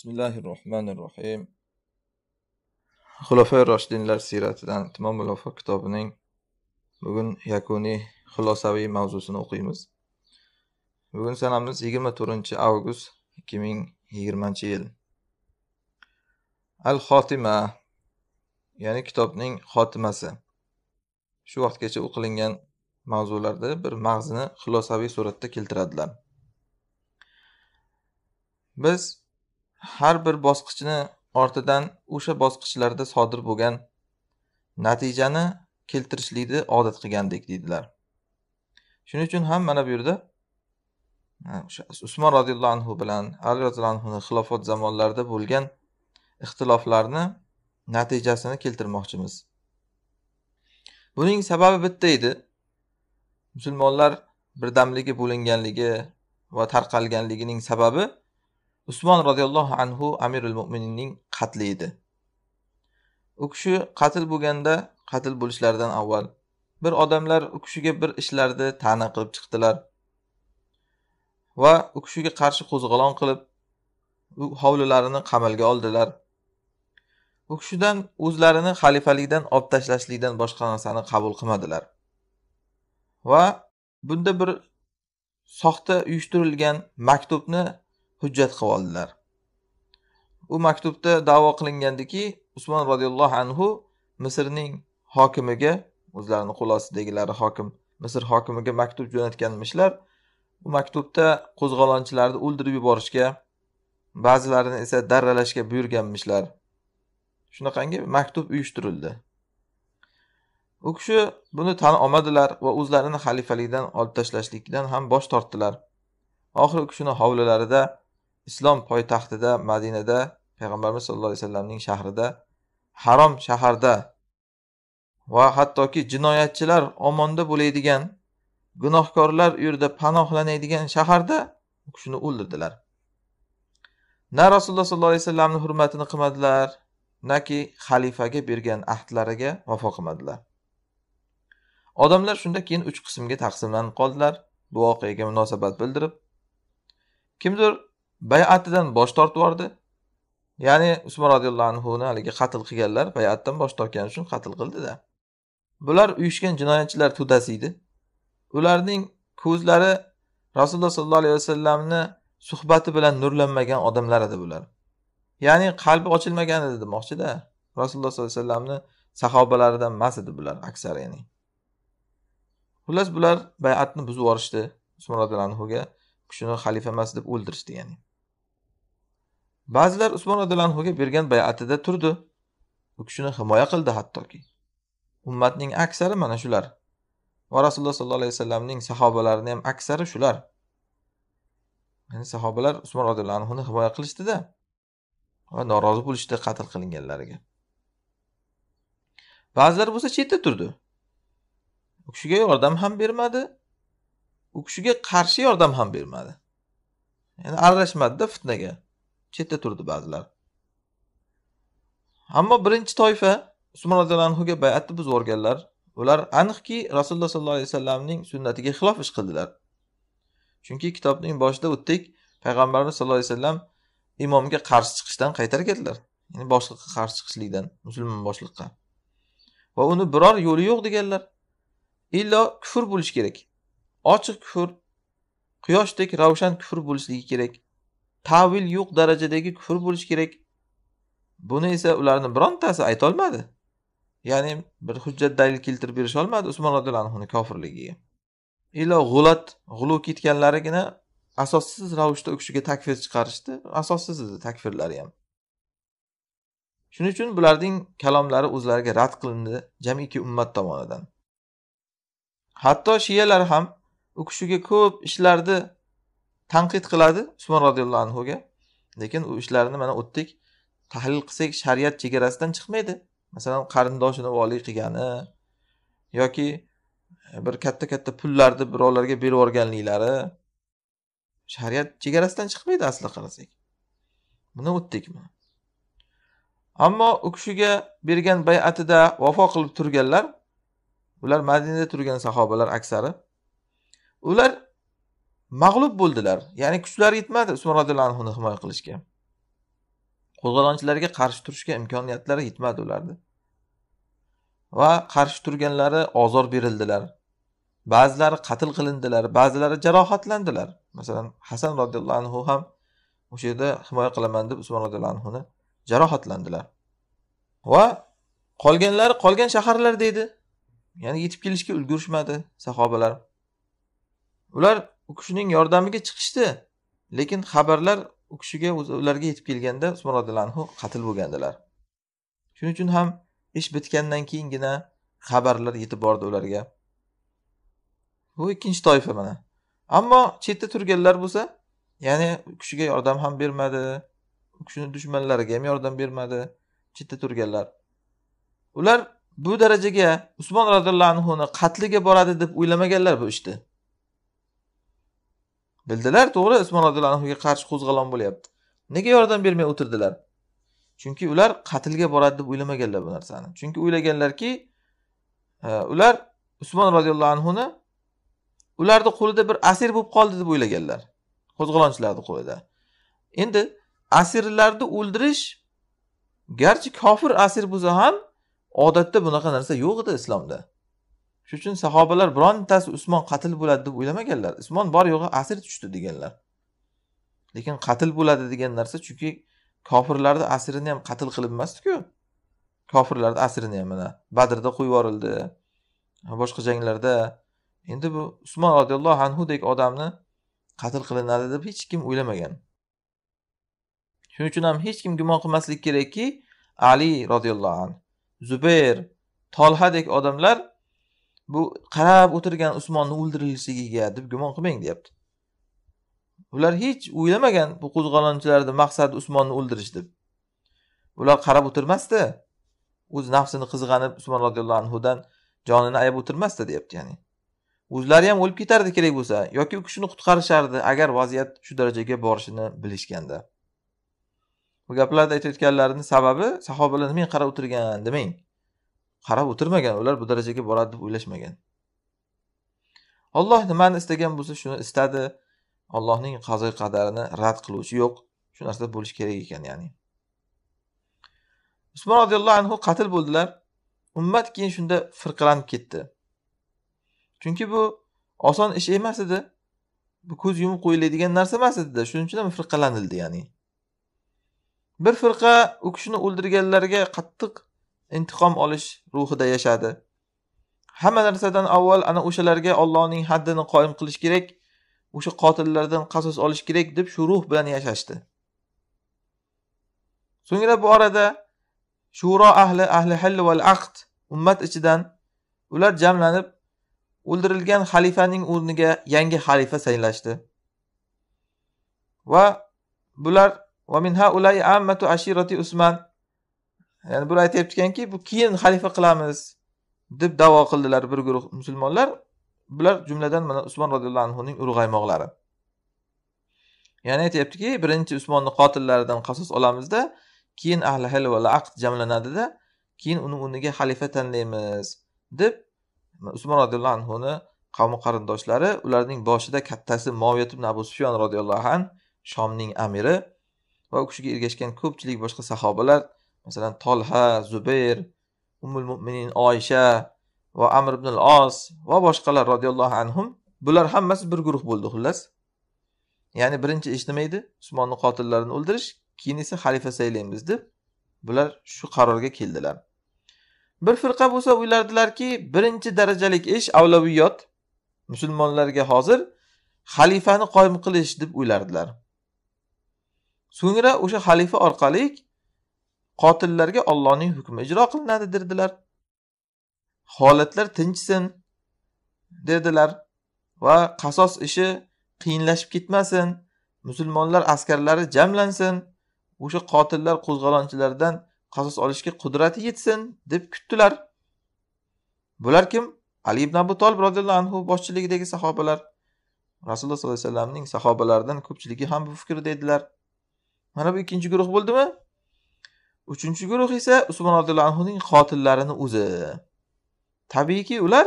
بسم rohmanir rohim xulofa roshdinlar roshidinlar siyratidan itimom mulofa kitobining bugun yakuniy xulosaviy mavzusini o'qiymiz bugun sanamiz yigirma to'rtinchi avgust ikki ming yigirmanchi yil al xotima ya'ni kitobning xotimasi shu vaqtgacha o'qilingan mavzularda bir mag'zini xulosaviy suratda keltiradilar biz har bir bosqichni ortidan o'sha bosqichlarda sodir bo'lgan natijani keltirishlikni odat qilgandek deydilar shuning uchun ham mana bu yerda o'sha usmon roziyallohu anhu bilan ali roziyallohu anhuni xilofat zamonlarida bo'lgan ixtiloflarni natijasini keltirmoqchimiz buning sababi bitta edi musulmonlar birdamligi bo'linganligi va tarqalganligining sababi usmon roziyallohu anhu amirul mo'mininning qatli edi u kishi qatl bo'lganda qatl bo'lishlaridan avval bir odamlar u kishiga bir ishlarni ta'na qilib chiqdilar va u kishiga qarshi qo'zg'olon qilib u hovlilarini qamalga oldilar u kishidan o'zlarini xalifalikdan olib tashlashlikdan boshqa narsani qabul qilmadilar va bunda bir soxta uyushtirilgan maktubni hujjat qilib oldilar u maktubda davo qilingandiki usmon roziyallohu anhu misrning hokimiga o'zlarini ostidagilari hokim misr hokimiga maktub jo'natganmishlar u maktubda qo'zg'olonchilarni o'ldirib yuborishga ba'zilarini esa darralashga buyurganmishlar shunaqangi maktub uyushtirildi u kishi buni tan olmadilar va o'zlarini xalifalikdan olib tashlashlikdan ham bosh tortdilar oxiri u kishini hovlilarida islom poytaxtida madinada payg'ambarimiz sallallohu alayhi vasallamning shahrida harom shaharda va hattoki jinoyatchilar omonda bo'laydigan gunohkorlar u yerda panohlanadigan shaharda u kishini o'ldirdilar na rasululloh sollallohu alayhi vasallamni hurmatini qilmadilar naki xalifaga bergan ahdlariga vafo qilmadilar odamlar shunda keyin uch qismga taqsimlanib qoldilar bu voqeaga munosabat bildirib kimdir bayatidan bosh tortib yubordi ya'ni usmon roziyallohu anhuni haligi qatl qilganlar bayatdan bosh tortgani uchun qatl qildida bular uyushgan jinoyatchilar to'dasi edi ularning ko'zlari rasululloh sollallohu alayhi vasallamni suhbati bilan nurlanmagan odamlar edi bular ya'ni qalbi ochilmagan edi demoqchida rasululloh sollallohu alayhi vasallamni sahobalaridan emas edi bular aksari ya'ni xullas bular bayatni buzib yuborishdi usmon roziyallohu anhuga kishini xalifa emas deb o'ldirishdi ya'ni ba'zilar usmon roziyallohuga bergan bay'atida turdi u kishini himoya qildi hattoki ummatning aksari mana shular va rasululloh sollallohu alayhi vasallamning sahobalarini ham aksari shular ya'ni sahobalar usmon roziyallohu anhuni himoya qilishdida va norozi bo'lishdi qatl qilinganlariga ba'zilar bo'lsa chetda turdi u kishiga yordam ham bermadi u kishiga qarshi yordam ham bermadi ya'ni aralashmadida fitnaga chetda turdi ba'zilar ammo birinchi toifa usmon roziyallohu anhuga bayatni buzib yuborganlar ular aniqki rasululloh sollallohu alayhi vasallamning sunnatiga xilof ish qildilar chunki kitobning boshida o'tdik payg'ambarimiz sallallohu alayhi vasallam imomga qarshi chiqishdan qaytarib ketdilar ya'ni boshliqqa qarshi chiqishlikdan musulmon boshliqqa va uni biror yo'li yo'q deganlar illo kufr bo'lishi kerak ochiq kufr quyoshdek ravshan kufr bo'lishligi kerak tavil yo'q darajadagi kufr bo'lishi kerak buni esa ularni birontasi aytolmadi ya'ni bir hujjat dalil keltirib berisholmadi usmon roziyallohu anhuni kofirligiga ilo g'ulat g'ulu ketganlarigina asossiz ravishda u kishiga takfir chiqarishdi asossiz edi takfirlari ham shuning uchun bularning kalomlari o'zlariga rad qilindi jamiki ummat tomonidan hatto shiyalar ham u kishiga ko'p ishlarni tanqid qiladi usmon roziyallohu anhuga lekin u ishlarni mana o'tdik tahlil qilsak shariat chegarasidan chiqmaydi masalan qarindoshini voliy qilgani yoki e, bir katta katta pullarni birovlarga berib yuborganliklari shariat chegarasidan chiqmaydi asli qarasak buni o'tdik ammo u kishiga bergan bay'atida vafo qilib turganlar ular madinada turgan sahobalar aksari ular mag'lub bo'ldilar ya'ni kuchlari yetmadi usmon roziyallohu anhuni himoya qilishga qo'zg'olonchilarga qarshi turishga imkoniyatlari yetmadi ularni va qarshi turganlari ozor berildilar ba'zilari qatl qilindilar ba'zilari jarohatlandilar masalan hasan roziyallohu anhu ham o'sha yerda himoya qilaman deb usmon roziyallohu anhuni jarohatlandilar va qolganlari qolgan shaharlar deydi ya'ni yetib kelishga ulgurishmadi sahobalar ular u kishining yordamiga chiqishdi lekin xabarlar u kishiga ularga yetib kelganda usmon roziyallohu anhu qatl bo'lgandilar shuning uchun ham ish bitgandan keyingina xabarlar yetib bordi ularga bu ikkinchi toifa mana ammo chetda turganlar bo'lsa ya'ni u kishiga yordam ham bermadi u kishini dushmanlariga ham yordam bermadi chetda turganlar ular bu darajaga usmon roziyallohu anhuni qatliga boradi deb o'ylamaganlar bu ishni bildilar to'g'ri usmon roziyallohu anhuga qarshi qo'zg'olon bo'lyapti nega yordam bermay o'tirdilar chunki ular qatlga boradi deb o'ylamaganlar bu narsani chunki o'ylaganlarki e, ular usmon roziyallohu anhuni ularni qo'lida bir asir bo'lib qoldi deb o'ylaganlar qo'zg'olonchilarni qo'lida endi asirlarni o'ldirish garchi kofir asir bo'lsa ham odatda bunaqa narsa yo'q edi islomda shuning uchun sahobalar birontasi usmon qatl bo'ladi deb o'ylamaganlar usmon bor yo'g'i asir tushdi deganlar lekin qatl bo'ladi degan narsa chunki kofirlarni asrini ham qatl qilib emasdiku kofirlarni asrini ham mana badrda qo'yib yuborildi boshqa janglarda endi bu usmon roziyallohu anhudek odamni qatl qilinadi deb hech kim o'ylamagan shuning uchun ham hech kim gumon qilmaslik kerakki ali roziyallohu anhu zubayr tolhadek odamlar bu qarab o'tirgan usmonni o'ldirilishligiga deb gumon qilmang deyapti ular hech o'ylamagan bu qo'zg'olonchilarni maqsadi usmonni o'ldirish deb ular qarab o'tirmasdi o'z nafsini qizg'anib usmon roziyallohu anhudan jonini ayab o'tirmasdi deyapti ya'ni o'zlari ham o'lib ketardi kerak bo'lsa yoki u kishini qutqarishardi agar vaziyat shu darajaga borishini bilishganda bu gaplarni aytayotganlarini sababi sahobalar men qarab o'tirgan demang qarab o'tirmagan ular bu darajaga boradi deb o'ylashmagan olloh nimani istagan bo'lsa shuni istadi allohning qazo qadarini rad qiluvchi yo'q shu narsa bo'lishi kerak ekan ya'ni usmon roziyallohu anhu qatl bo'ldilar ummat keyin shunda firqalanib ketdi chunki bu oson ish emas edi bu ko'z yumib qo'yiladigan narsa emas edida shuning uchun ham firqalanildi ya'ni bir firqa u kishini o'ldirganlarga qattiq intiqom olish ruhida yashadi hamma narsadan avval ana o'shalarga ollohning haddini qoyim qilish kerak o'sha qotillardan qasos olish kerak deb shu ruh bilan yashashdi so'ngra bu orada shuro ahli ahli hall val aqd ummat ichidan ular jamlanib o'ldirilgan xalifaning o'rniga yangi xalifa saylashdi va bular va minha ulay ammatu ashirati usman ya'ni bular aytyaptikanki bu keyin xalifa qilamiz deb davo qildilar bir guruh musulmonlar bular jumladan mana usmon roziyallohu anhuning ulg'aymoqlari ya'ni aytyaptiki birinchi usmonni qotillaridan qasos olamizda keyin ahli hil va aqd jamlanadida keyin uni o'rniga xalifa tanlaymiz deb usmon roziyallohu anhuni qavmi qarindoshlari ularning boshida kattasi moviyat ibn abu sufyon roziyallohu an shomning amiri va u kishiga ergashgan ko'pchilik boshqa sahobalar masalan tolha zubayr umul mo'minin oysha va amr ibn al os va boshqalar roziyallohu anhum bular hammasi bir guruh bo'ldi xullas ya'ni birinchi ish nima edi usmonni qotillarini o'ldirish keyin esa xalifa saylaymiz deb bular shu qarorga keldilar bir firqa bo'lsa o'ylardilarki birinchi darajalik ish avlaviyot musulmonlarga hozir xalifani qoyim qilish deb o'ylardilar so'ngra o'sha xalifa orqali qotillarga Allohning hukmi ijro qilinadi derdilar holatlar tinchsin dedilar va qasos ishi qiyinlashib ketmasin musulmonlar askarlari jamlansin o'sha qotillar qo'zg'olonchilardan qasos olishga qudrati yetsin deb kutdilar bular kim ali ibn abu tolib roziyallohu anhu boshchiligidagi sahobalar rasululloh sollallohu alayhi vasallamning sahobalaridan ko'pchiligi ham bu fikrda edilar mana bu ikkinchi guruh bo'ldimi uchinchi guruh esa usmon roziyallohu anhuning qotillarini o'zi tabiiyki ular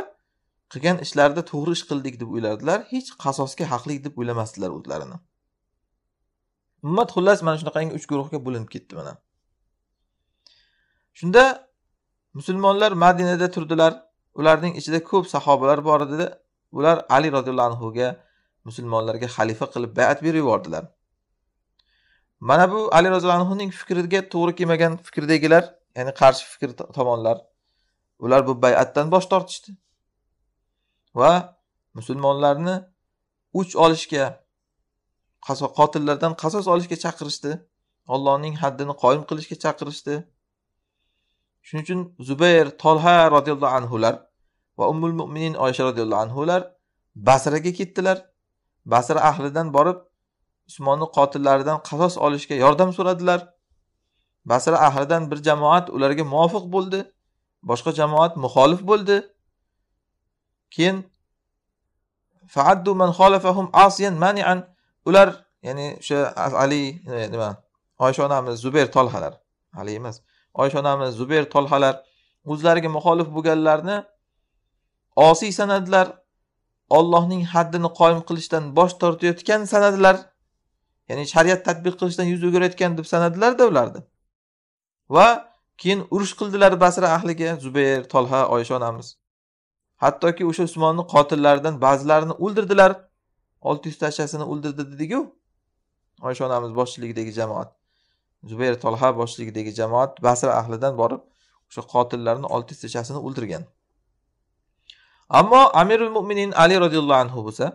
qilgan ishlarida to'g'ri ish qildik deb o'ylardilar hech qasosga haqlik deb o'ylamasdilar o'zlarini ummat xullas mana shunaqangi uch guruhga bo'linib ketdi mana shunda musulmonlar madinada turdilar ularning ichida ko'p sahobalar bor edi ular ali roziyallohu anhuga musulmonlarga xalifa qilib bayat berib yubordilar mana bu ali roziyallohu anhuning fikriga to'g'ri kelmagan fikrdagilar ya'ni qarshi fikr tomonlar ular bu bay'atdan bosh tortishdi va musulmonlarni uch olishga qotillardan qasos olishga chaqirishdi ollohning haddini qoyim qilishga chaqirishdi shuning uchun zubayr tolha roziyallohu anhular va ummul mo'minin oysha roziyallohu anhular basraga ketdilar basra ahlidan borib Usmonni qotillaridan qasos olishga yordam so'radilar basra ahlidan bir jamoat ularga muvofiq bo'ldi boshqa jamoat muxolif bo'ldi keyin faaddu man xolafahum asiyan manian ular ya'ni o'sha ali e, nima oysha onamiz zubayr tolhalar ali emas oysha onamiz zubayr tolhalar o'zlariga muxolif bo'lganlarni osiy sanadilar ollohning haddini qoyim qilishdan bosh tortayotgan sanadilar ya'ni shariat tadbiq qilishdan yuz o'girayotgan deb sanadilarda ularni va keyin urush qildilar basra ahliga zubayr tolha oysha onamiz hattoki o'sha usmonni qotillaridan ba'zilarini o'ldirdilar olti yuztachasini o'ldirdi dediku oysha onamiz boshchiligidagi jamoat zubayr tolha boshchiligidagi jamoat basra ahlidan borib o'sha qotillarni olti yuztachasini o'ldirgan ammo amirul mo'minin ali roziyallohu anhu bo'lsa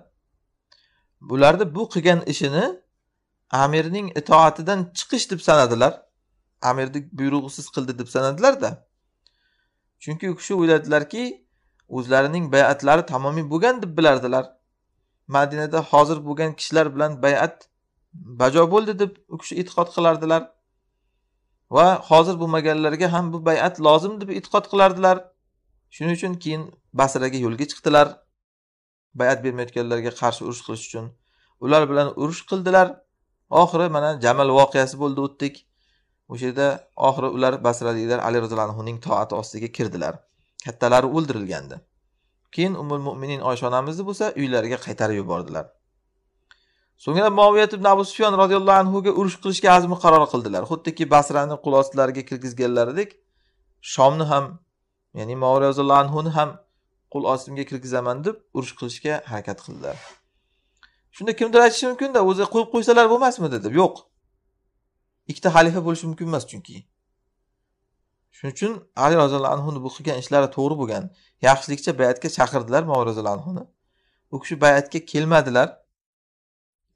bularni bu qilgan ishini amirning itoatidan chiqish deb sanadilar amirni buyrug'isiz qildi deb sanadilarda chunki u kishi o'yladilarki o'zlarining bayatlari tamomiy bo'lgan deb bilardilar madinada hozir bo'lgan kishilar bilan bayat bajo bo'ldi deb u kishi e'tiqod qilardilar va hozir bo'lmaganlarga ham bu bayat lozim deb e'tiqod qilardilar shuning uchun keyin basraga yo'lga chiqdilar bayat bermayotganlarga qarshi urush qilish uchun ular bilan urush qildilar oxiri mana jamal voqeasi bo'ldi o'tdik o'sha yerda oxiri ular basraliklar ali roziyallohu anhuning toati ostiga kirdilar kattalari o'ldirilgandi keyin umul mo'minin oysha onamizni bo'lsa uylariga qaytarib yubordilar so'ngra moviyat ibn abu sufyon roziyallohu anhuga urush qilishga azmi qaror qildilar xuddiki basrani qul ostilariga kirgizganlaridek shomni ham ya'ni moviy roziyallohu anhuni ham qul ostimga kirgizaman deb urush qilishga harakat qildilar shunda kimdir aytishi mumkinda o'zi qo'yib qo'ysalar bo'lmasmidi deb yo'q ikkita xalifa bo'lishi mumkin emas chunki shuning uchun ali roziyallohu anhuni bu qilgan ishlari to'g'ri bo'lgan yaxshilikcha bayatga chaqirdilar mavlo roziyallohu anhuni u kishi bayatga kelmadilar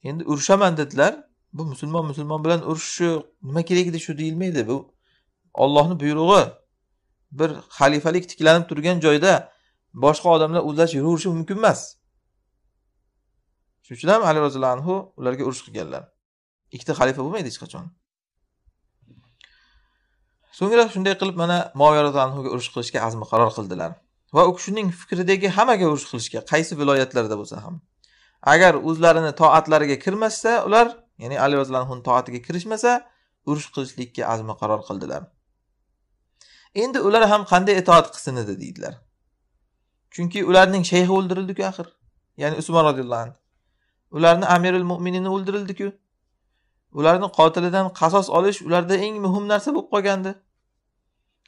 endi urushaman dedilar bu musulmon musulmon bilan urushishi nima kerak edi shu deyilmaydi bu ollohni buyrug'i bir xalifalik tiklanib turgan joyda boshqa odamlar o'zlashib yuraverishi mumkin emas shuning uchun ham ali roziyallohu anhu ularga urush qilganlar ikkita xalifa bo'lmaydi hech qachon so'ngra shunday qilib mana moviya roziyallohu anhuga urush qilishga azmi qaror qildilar va u kishining fikridagi hammaga urush qilishga qaysi viloyatlarda bo'lsa ham agar o'zlarini toatlariga kirmasa ular ya'ni ali roziyallohu anhuni toatiga kirishmasa urush qilishlikka azmi qaror qildilar endi ular ham qanday itoat qilsin edi deydilar chunki ularning shayxi o'ldirildiku axir ya'ni usmon roziyallohu anhu ularni amirul mo'minini o'ldirildiku ularni qotilidan qasos olish ularda eng muhim narsa bo'lib qolgandi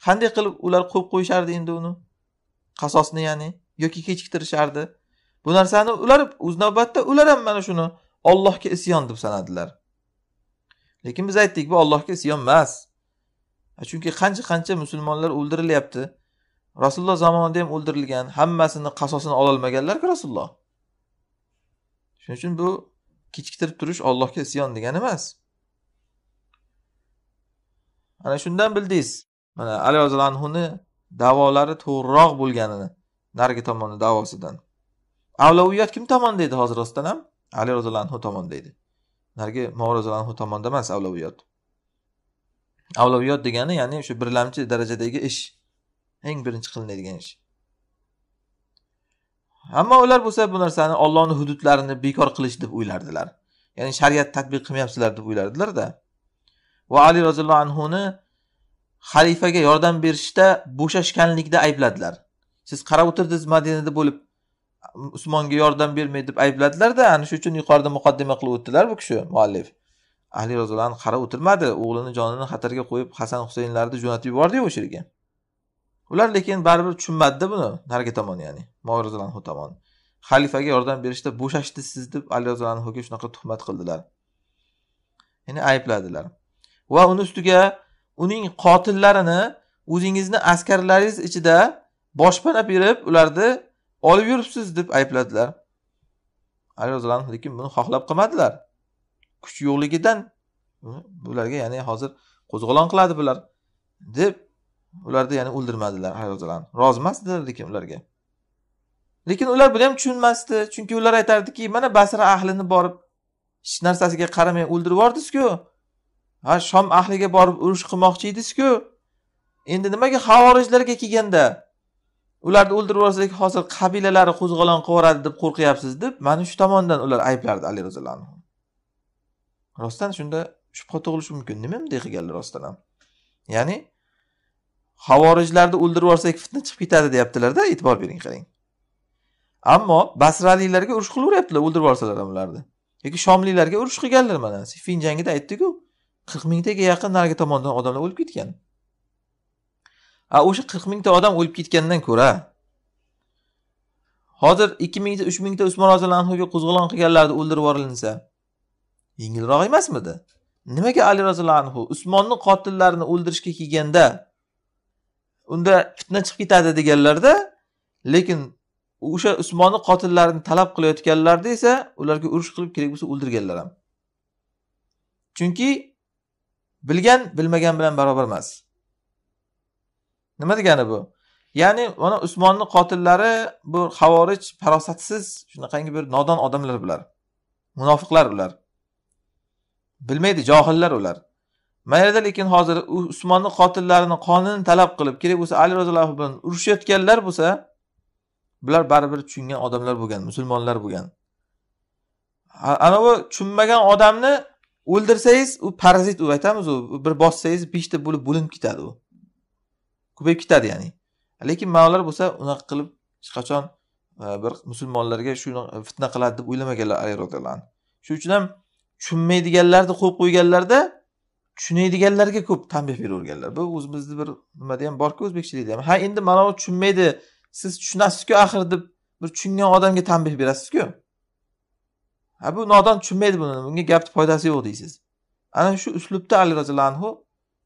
qanday qilib ular qo'yib qo'yishardi endi uni qasosni ya'ni yoki kechiktirishardi bu narsani ular o'z navbatida ular ham mana shuni ollohga isyon deb sanadilar lekin biz aytdik bu ollohga isyon emas chunki qancha qancha musulmonlar o'ldirilyapti rasululloh zamonida ham o'ldirilgan hammasini qasosini ololmaganlarku rasululloh shuning uchun bu kechiktirib turish ollohga isyon degani emas ana shundan bildingiz mana ali roziyallohu anhuni davolari to'g'riroq bo'lganini narigi tomonni davosidan avloviyat kim tomonda edi hozir rostdan ham ali roziyallohu anhu tomonda edi narigi mo anhu tomonda emas avlaviyat avlaviyat degani ya'ni o'sha birlamchi darajadagi ish eng birinchi qilinadigan ish ammo ular bo'lsa bu narsani ollohni hududlarini bekor qilish deb o'ylardilar ya'ni shariat tadbiq qilmayapsizlar deb o'ylardilarda va ali roziyallohu anhuni xalifaga yordam berishda bo'shashganlikda aybladilar siz qarab o'tirdiz madinada bo'lib usmonga yordam bermay deb aybladilarda ana shu uchun yuqorida muqaddima qilib o'tdilar bu kishi muallif ali roziyallohu anhu qarab o'tirmadi o'g'lini jonini xatarga qo'yib hasan husaynlarni jo'natib yubordiyu o'sha yerga ular lekin baribir tushunmadida buni narigi tomon ya'ni moviy anhu tomon xalifaga yordam berishda bo'shashdi siz deb ali anhuga shunaqa tuhmat qildilar ya'ni aybladilar va uni ustiga uning qotillarini o'zingizni askarlaringiz ichida boshpana berib ularni olib yuribsiz deb aybladilar ali anhu lekin buni xohlab qilmadilar kuch yo'qligidan bularga ya'ni hozir qo'zg'olon qiladi bular deb ularni ya'ni o'ldirmadilar hayotlarni rozi emasdilar lekin ularga lekin ular buni ham tushunmasdi chunki ular aytardiki mana basra ahlini borib hech narsasiga qaramay o'ldirib yubordizku ha shom ahliga borib urush qilmoqchi edizku endi nimaga havorijlarga kelganda ularni o'ldirib yuborsak hozir qabilalari qo'zg'olon yuboradi deb qo'rqyapsiz deb mana shu tomondan ular ayblardi ali roziyallohu anhu rostdan shunda shubha tug'ilishi mumkin nima bunday qilganlar rostdan ham ya'ni havorijlarni o'ldirib yuborsak fitna chiqib ketadi deyaptilarda e'tibor bering qarang ammo basraliylarga urush qilaveryaptilar o'ldirib yuborsalar ham ularni yoki shomliylarga urush qilganlar mana sifin jangida aytdiku qirq mingtaga yaqin narigi tomondan odamlar o'lib ketgan a o'sha qirq mingta odam o'lib ketgandan ko'ra hozir ikki mingta uch mingta usmon roziyallohu anhuga qo'zg'olon qilganlarni o'ldirib yuborilinsa yengilroq emasmidi nimaga ali roziyallohu anhu usmonni qotillarini o'ldirishga kelganda unda fitna chiqib ketadi deganlarda lekin o'sha usmonni qotillarini talab qilayotganlarda esa ularga urush qilib kerak bo'lsa o'ldirganlar ham chunki bilgan bilmagan bilan barobar emas nima degani bu ya'ni mana usmonni qotillari bu havorij farosatsiz shunaqangi bir nodon odamlar bular munofiqlar ular bilmaydi johillar ular mana yerda lekin hozir usmonni qotillarini qonini talab qilib kerak bo'lsa ali roziyallohu bilan urushayotganlar bo'lsa bular baribir tushungan odamlar bo'lgan musulmonlar bo'lgan anavi tushunmagan odamni o'ldirsangiz u parazit u aytamiz u bir bossangiz beshta bo'lib bo'linib ketadi u ko'payib ketadi ya'ni lekin manalar bo'lsa unaqa qilib hech qachon e, bir musulmonlarga shu e, fitna qiladi deb o'ylamaganlar ali roziyallohu anhu shuning uchun ham tushunmaydiganlarni qo'yib qo'yganlarda tushunadiganlarga ko'p tanbeh beraverganlar bu o'zimizni bir nimada ham borku o'zbekchilikda ham ha endi mana bu tushunmaydi siz tushunasizku axir deb bir tushungan odamga tanbeh berasizku ha bu nodon tushunmaydi buni bunga gapni foydasi yo'q deysiz ana shu uslubda ali roziyallohu anhu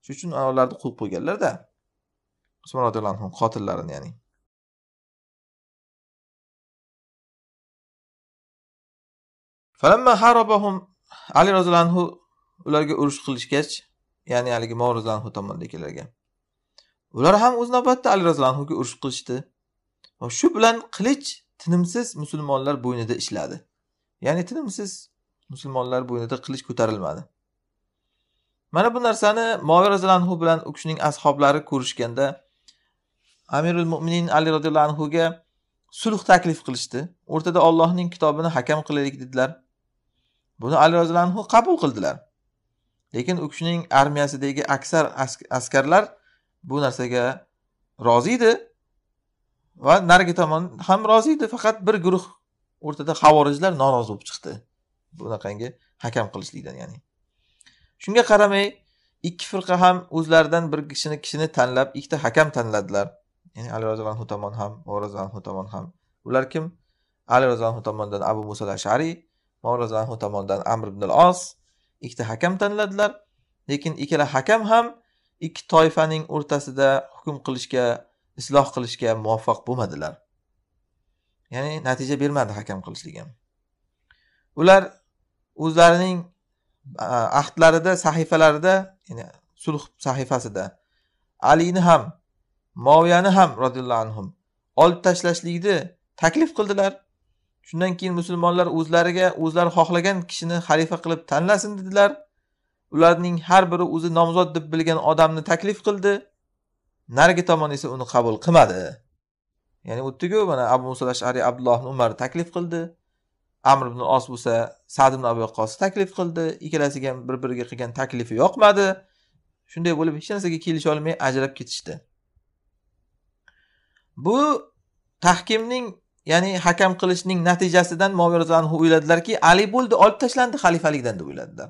shuning uchun ularni quvib qo'yganlarda usmon roziyallohu anhu qotillarini ya'ni ali roziyallohu anhu ularga urush qilishgach ya'ni haligi movr roziyallohu tomondagilarga ular ham o'z navbatida ali roziyallohuga urush qilishdi va shu bilan qilich tinimsiz musulmonlar bo'ynida ishladi ya'ni tinimsiz musulmonlar bo'ynida qilich ko'tarilmadi mana bu narsani moviy roziyallohu bilan u kishining ashoblari ko'rishganda amirul mo'minin ali roziyallohu anhuga sulh taklif qilishdi o'rtada ollohning kitobini hakam qilaylik dedilar buni ali roziyallohu anhu qabul qildilar lekin u kishining armiyasidagi aksar askarlar bu narsaga rozi edi va narigi tomon ham rozi edi faqat bir guruh o'rtada havorijlar norozi bo'lib chiqdi bunaqangi hakam qilishlikdan ya'ni shunga qaramay ikki firqa ham o'zlaridan bir kishini kishini tanlab ikkita hakam tanladilar ya'ni ali roziyallohu tomon ham va tomon ham ular kim ali roziyallohu tomondan abu muso ashariy anhu tomondan amr ibn al os ikkita hakam tanladilar lekin ikkala hakam ham ikki toifaning o'rtasida hukm qilishga isloh qilishga muvaffaq bo'lmadilar ya'ni natija bermadi hakam ham ular o'zlarining ahdlarida sahifalarida ya'ni sulh sahifasida alini ham moviyani ham roziyallohu anhu olib tashlashlikni taklif qildilar shundan keyin musulmonlar o'zlariga o'zlari xohlagan kishini xalifa qilib tanlasin dedilar ularning har biri o'zi nomzod deb bilgan odamni taklif qildi narigi tomon esa uni qabul qilmadi ya'ni o'tdiku mana abu muso ashariy abdulloh umar taklif qildi amr ibn os bo'lsa sad ibn abu qos taklif qildi ikkalasiga ham bir biriga qilgan taklifi yoqmadi shunday bo'lib hech narsaga kelisha olmay ajrab ketishdi bu tahkimning ya'ni hakam qilishning natijasidan moviy roziyallohu anhu o'yladilarki ali bo'ldi olib tashlandi xalifalikdan deb o'yladilar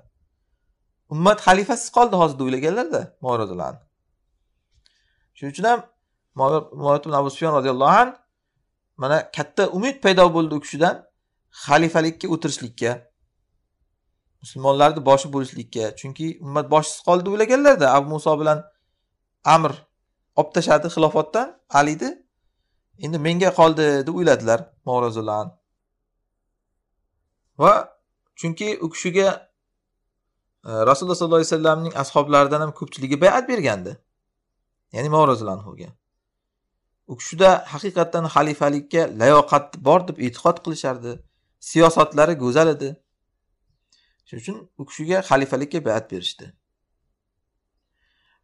ummat xalifasiz qoldi hozir deb o'ylaganlarda moviy shuning uchun ham muoyat ibn abu sufyon roziyallohu anhu mana katta umid paydo bo'ldi u kishidan xalifalikka o'tirishlikka musulmonlarni boshi bo'lishlikka chunki ummat boshsiz qoldi deb o'ylaganlarda abu muso bilan amr olib tashladi xilofatdan alini endi menga qoldi deb o'yladilar mavrazulan va chunki u kishiga e, rasululloh sollallohu alayhi vasallamning ashoblaridan ham ko'pchiligi bayat bergandi ya'ni mavrazulanhuga u kishida haqiqatdan xalifalikka layoqat bor deb e'tiqod qilishardi siyosatlari go'zal edi shuning uchun u kishiga xalifalikka bayat berishdi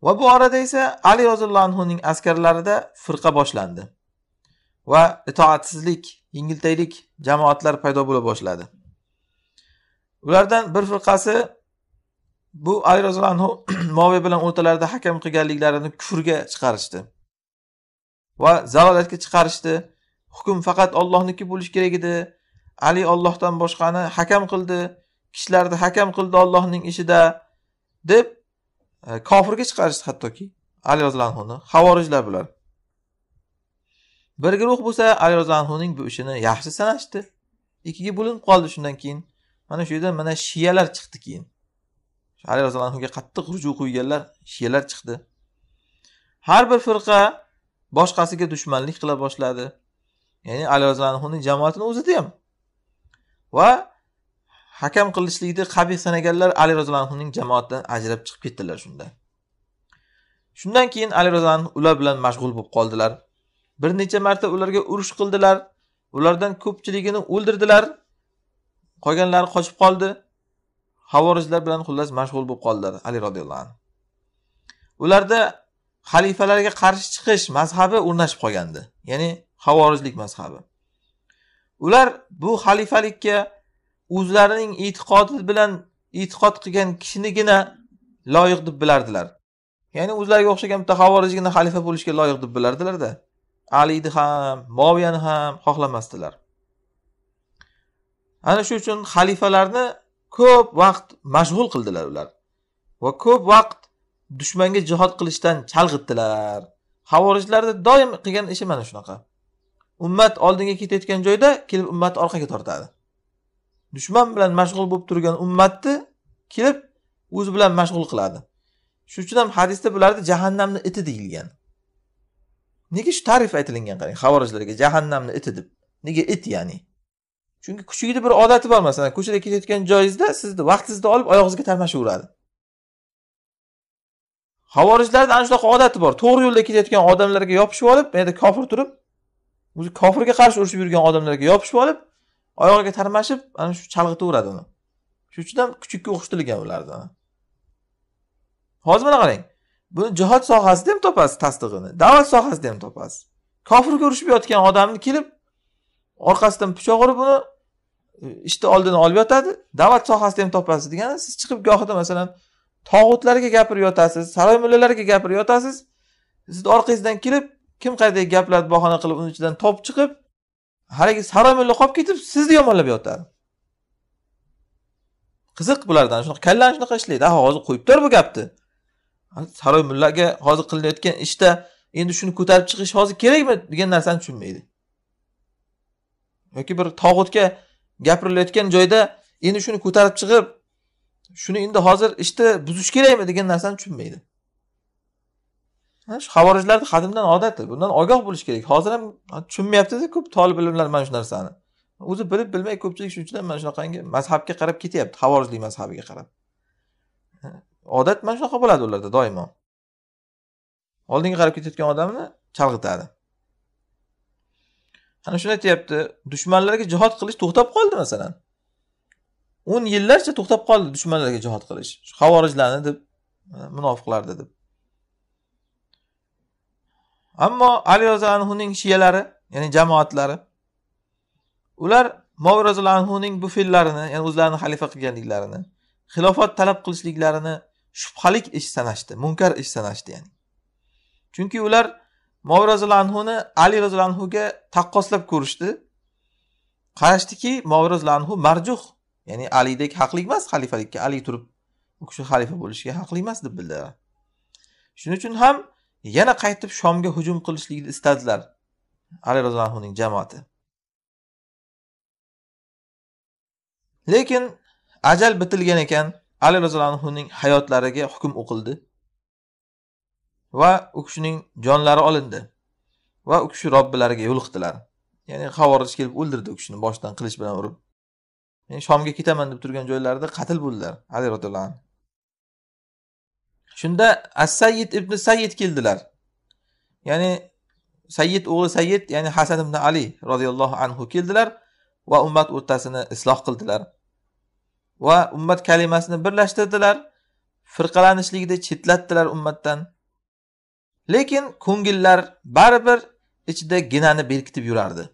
va bu orada esa ali roziyallohu anhuning askarlarida firqa boshlandi va itoatsizlik yengiltaylik jamoatlar paydo bo'la boshladi ulardan bir firqasi bu ali roziyallohu anhu moviy bilan o'rtalarida hakam qilganliklarini kufrga chiqarishdi va zalolatga chiqarishdi hukm faqat ollohniki bo'lishi kerak edi ali ollohdan boshqani hakam qildi kishilarni hakam qildi ollohning ishida deb e, kofirga chiqarishdi hattoki ali roziyallohu anhuni havorijlar bular bir guruh bo'lsa ali anhuning bu ishini yaxshi sanashdi ikkiga bo'linib qoldi shundan keyin mana shu yerda mana shiyalar chiqdi keyin ali anhuga qattiq ruju qo'yganlar shiyalar chiqdi har bir firqa boshqasiga dushmanlik qila boshladi ya'ni ali roziyallohuni jamoatini o'zida ham va hakam qilishlikni qabih sanaganlar ali anhuning jamoatidan ajrab chiqib ketdilar shunda shundan keyin ali roziyallohu ular bilan mashg'ul bo'lib qoldilar bir necha marta ularga urush qildilar ulardan ko'pchiligini o'ldirdilar qolganlari qochib qoldi havorijlar bilan xullas mashg'ul bo'lib qoldilar ali roziyallohu anhu ularda xalifalarga qarshi chiqish mazhabi o'rnashib qolgandi ya'ni havorijlik mazhabi ular bu xalifalikka o'zlarining e'tiqodi bilan e'tiqod qilgan kishinigina loyiq deb bilardilar ya'ni o'zlariga o'xshagan bitta havorijgina xalifa bo'lishga loyiq deb bilardilarda aliyni ham moviyani ham xohlamasdilar ana shu uchun xalifalarni ko'p vaqt mashg'ul qildilar ular va ko'p vaqt dushmanga jihod qilishdan chalg'itdilar havorijlarni doim qilgan ishi mana shunaqa ummat oldinga ketayotgan joyda kelib ummatni orqaga tortadi dushman bilan mashg'ul bo'lib turgan ummatni kelib o'zi bilan mashg'ul qiladi shuning uchun ham hadisda bularni jahannamni iti deyilgan nega shu ta'rif aytilingan qarang havorijlarga jahannamni iti deb nega it ya'ni chunki kuchukni bir odati bor masalan ko'chada ketayotgan joyingizda sizni vaqtingizni olib oyog'ingizga tarmashaveradi havorijlarni ana shunaqa odati bor to'g'ri yo'lda ketayotgan odamlarga yopishib olib bu yerda kofir turib o'zi kofirga qarshi urushib yurgan odamlarga yopishib olib oyog'iga tarmashib ana shu chalg'itaveradi uni shuning uchun ham kuchukka o'xshatilgan ularni hozir mana qarang buni jihod sohasida ham topasiz tasdig'ini da'vat sohasida ham topasiz kofirga urushib yotgan odamni kelib orqasidan pichoq urib uni e, ishni oldini olib yotadi da'vat sohasida ham topasiz degani siz chiqib gohida masalan tog'utlarga gapirib yotasiz saroy mullalarga gapirib yotasiz sizni orqangizdan kelib kim qayerda gaplarni bahona qilib uni ichidan topib chiqib haligi saroy mulla qolib ketib sizni yomonlab yotadi qiziq bulardan shunaqa kallani shunaqa ishlaydi ha hozir qo'yibdilar bu gapni saroy mullaga hozir qilinayotgan ishda endi shuni ko'tarib chiqish hozir kerakmi degan narsani tushunmaydi yoki bir tog'utga gapirilayotgan joyda endi shuni ko'tarib chiqib shuni endi hozir ishni buzish kerakmi degan narsani tushunmaydi shu havorijlarni qadimdan odati bundan ogoh bo'lish kerak hozir ham tushunmayaptida ko'p tolib ilmlar mana shu narsani o'zi bilib bilmay ko'pchilik shuning uchun ham mana shunaqangi mazhabga qarab ketyapti havorijlik mazhabiga qarab odat mana shunaqa bo'ladi ularda doimo oldinga qarab ketayotgan odamni chalg'itadi ana shuni aytyapti dushmanlarga jihod qilish to'xtab qoldi masalan o'n yillarcha to'xtab qoldi dushmanlarga jihod qilish havorijlarni deb munofiqlarni deb ammo ali roziyallohu anhuning shiyalari ya'ni jamoatlari ular moviy roziyallohu anhuning bu fe'llarini ya'ni o'zlarini xalifa qilganliklarini xilofat talab qilishliklarini shubhalik ish sanashdi munkar ish sanashdi ya'ni chunki ular moviy roziyallohu anhuni ali roziyallohu anhuga taqqoslab ko'rishdi qarashdiki moviy roziyallohu anhu marjuh ya'ni alidek haqli emas xalifalikka ali turib u kishi xalifa bo'lishiga haqli emas deb bildilar shuning uchun ham yana qaytib shomga hujum qilishlikni istadilar ali roziyallohu anhuning jamoati lekin ajal bitilgan ekan ali roziyallohuning hayotlariga hukm o'qildi va u kishining jonlari olindi va u kishi robbilariga yo'liqdilar ya'ni havorij kelib o'ldirdi u kishini boshidan qilich bilan urib yani shomga ketaman deb turgan joylarida qatl bo'ldilar ali roziyallohu anhu shunda as sayyid ibn sayyid keldilar ya'ni sayyid o'g'li sayyid ya'ni hasan ibn ali roziyallohu anhu keldilar va ummat o'rtasini isloh qildilar va ummat kalimasini birlashtirdilar firqalanishlikni chetlatdilar ummatdan lekin ko'ngillar baribir ichida ginani berkitib yurardi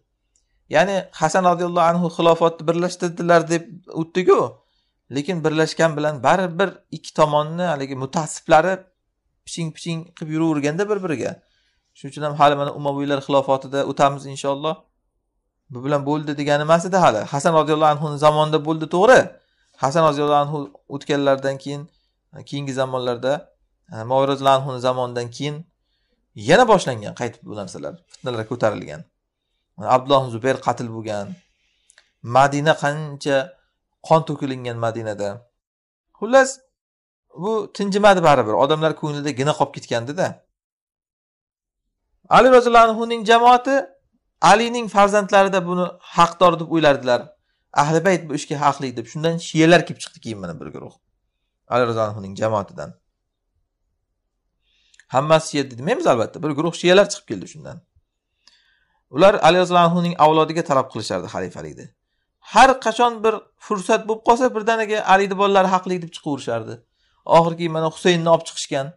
ya'ni hasan roziyallohu anhu xilofatni birlashtirdilar deb o'tdiku lekin birlashgan bilan baribir ikki tomonni haligi mutassiflari piching piching qilib yuraverganda bir biriga shuning uchun ham hali mana umaviylar xilofatida o'tamiz inshaalloh bu bilan bo'ldi degani emas edi hali hasan roziyallohu anhuni zamonida bo'ldi to'g'ri hasan roziyallohu anhu o'tganlaridan keyin keyingi zamonlarda e, moviroziyallohu anhuni zamonidan keyin yana boshlangan qaytib bu narsalar fitnalar ko'tarilgan e, abdulloh zubayr qatl bo'lgan madina qancha qon to'kilingan madinada xullas bu tinjimadi baribir odamlar ko'nglida gina qolib ketgandida ali roziyallohu anhuning jamoati alining farzandlarida buni haqdor deb o'ylardilar ahli bayt bu ishga haqli deb shundan shiyalar kelib chiqdi keyin mana bir guruh ali rozanovning jamoatidan hammasi shiya demaymiz albatta bir guruh shiyalar chiqib keldi shundan ular ali roziyallohuning avlodiga talab qilishardi xalifalikni har qachon bir fursat bo'lib qolsa birdaniga alini bolalari haqli deb chiqaverishardi oxirgi mana husaynni olib chiqishgan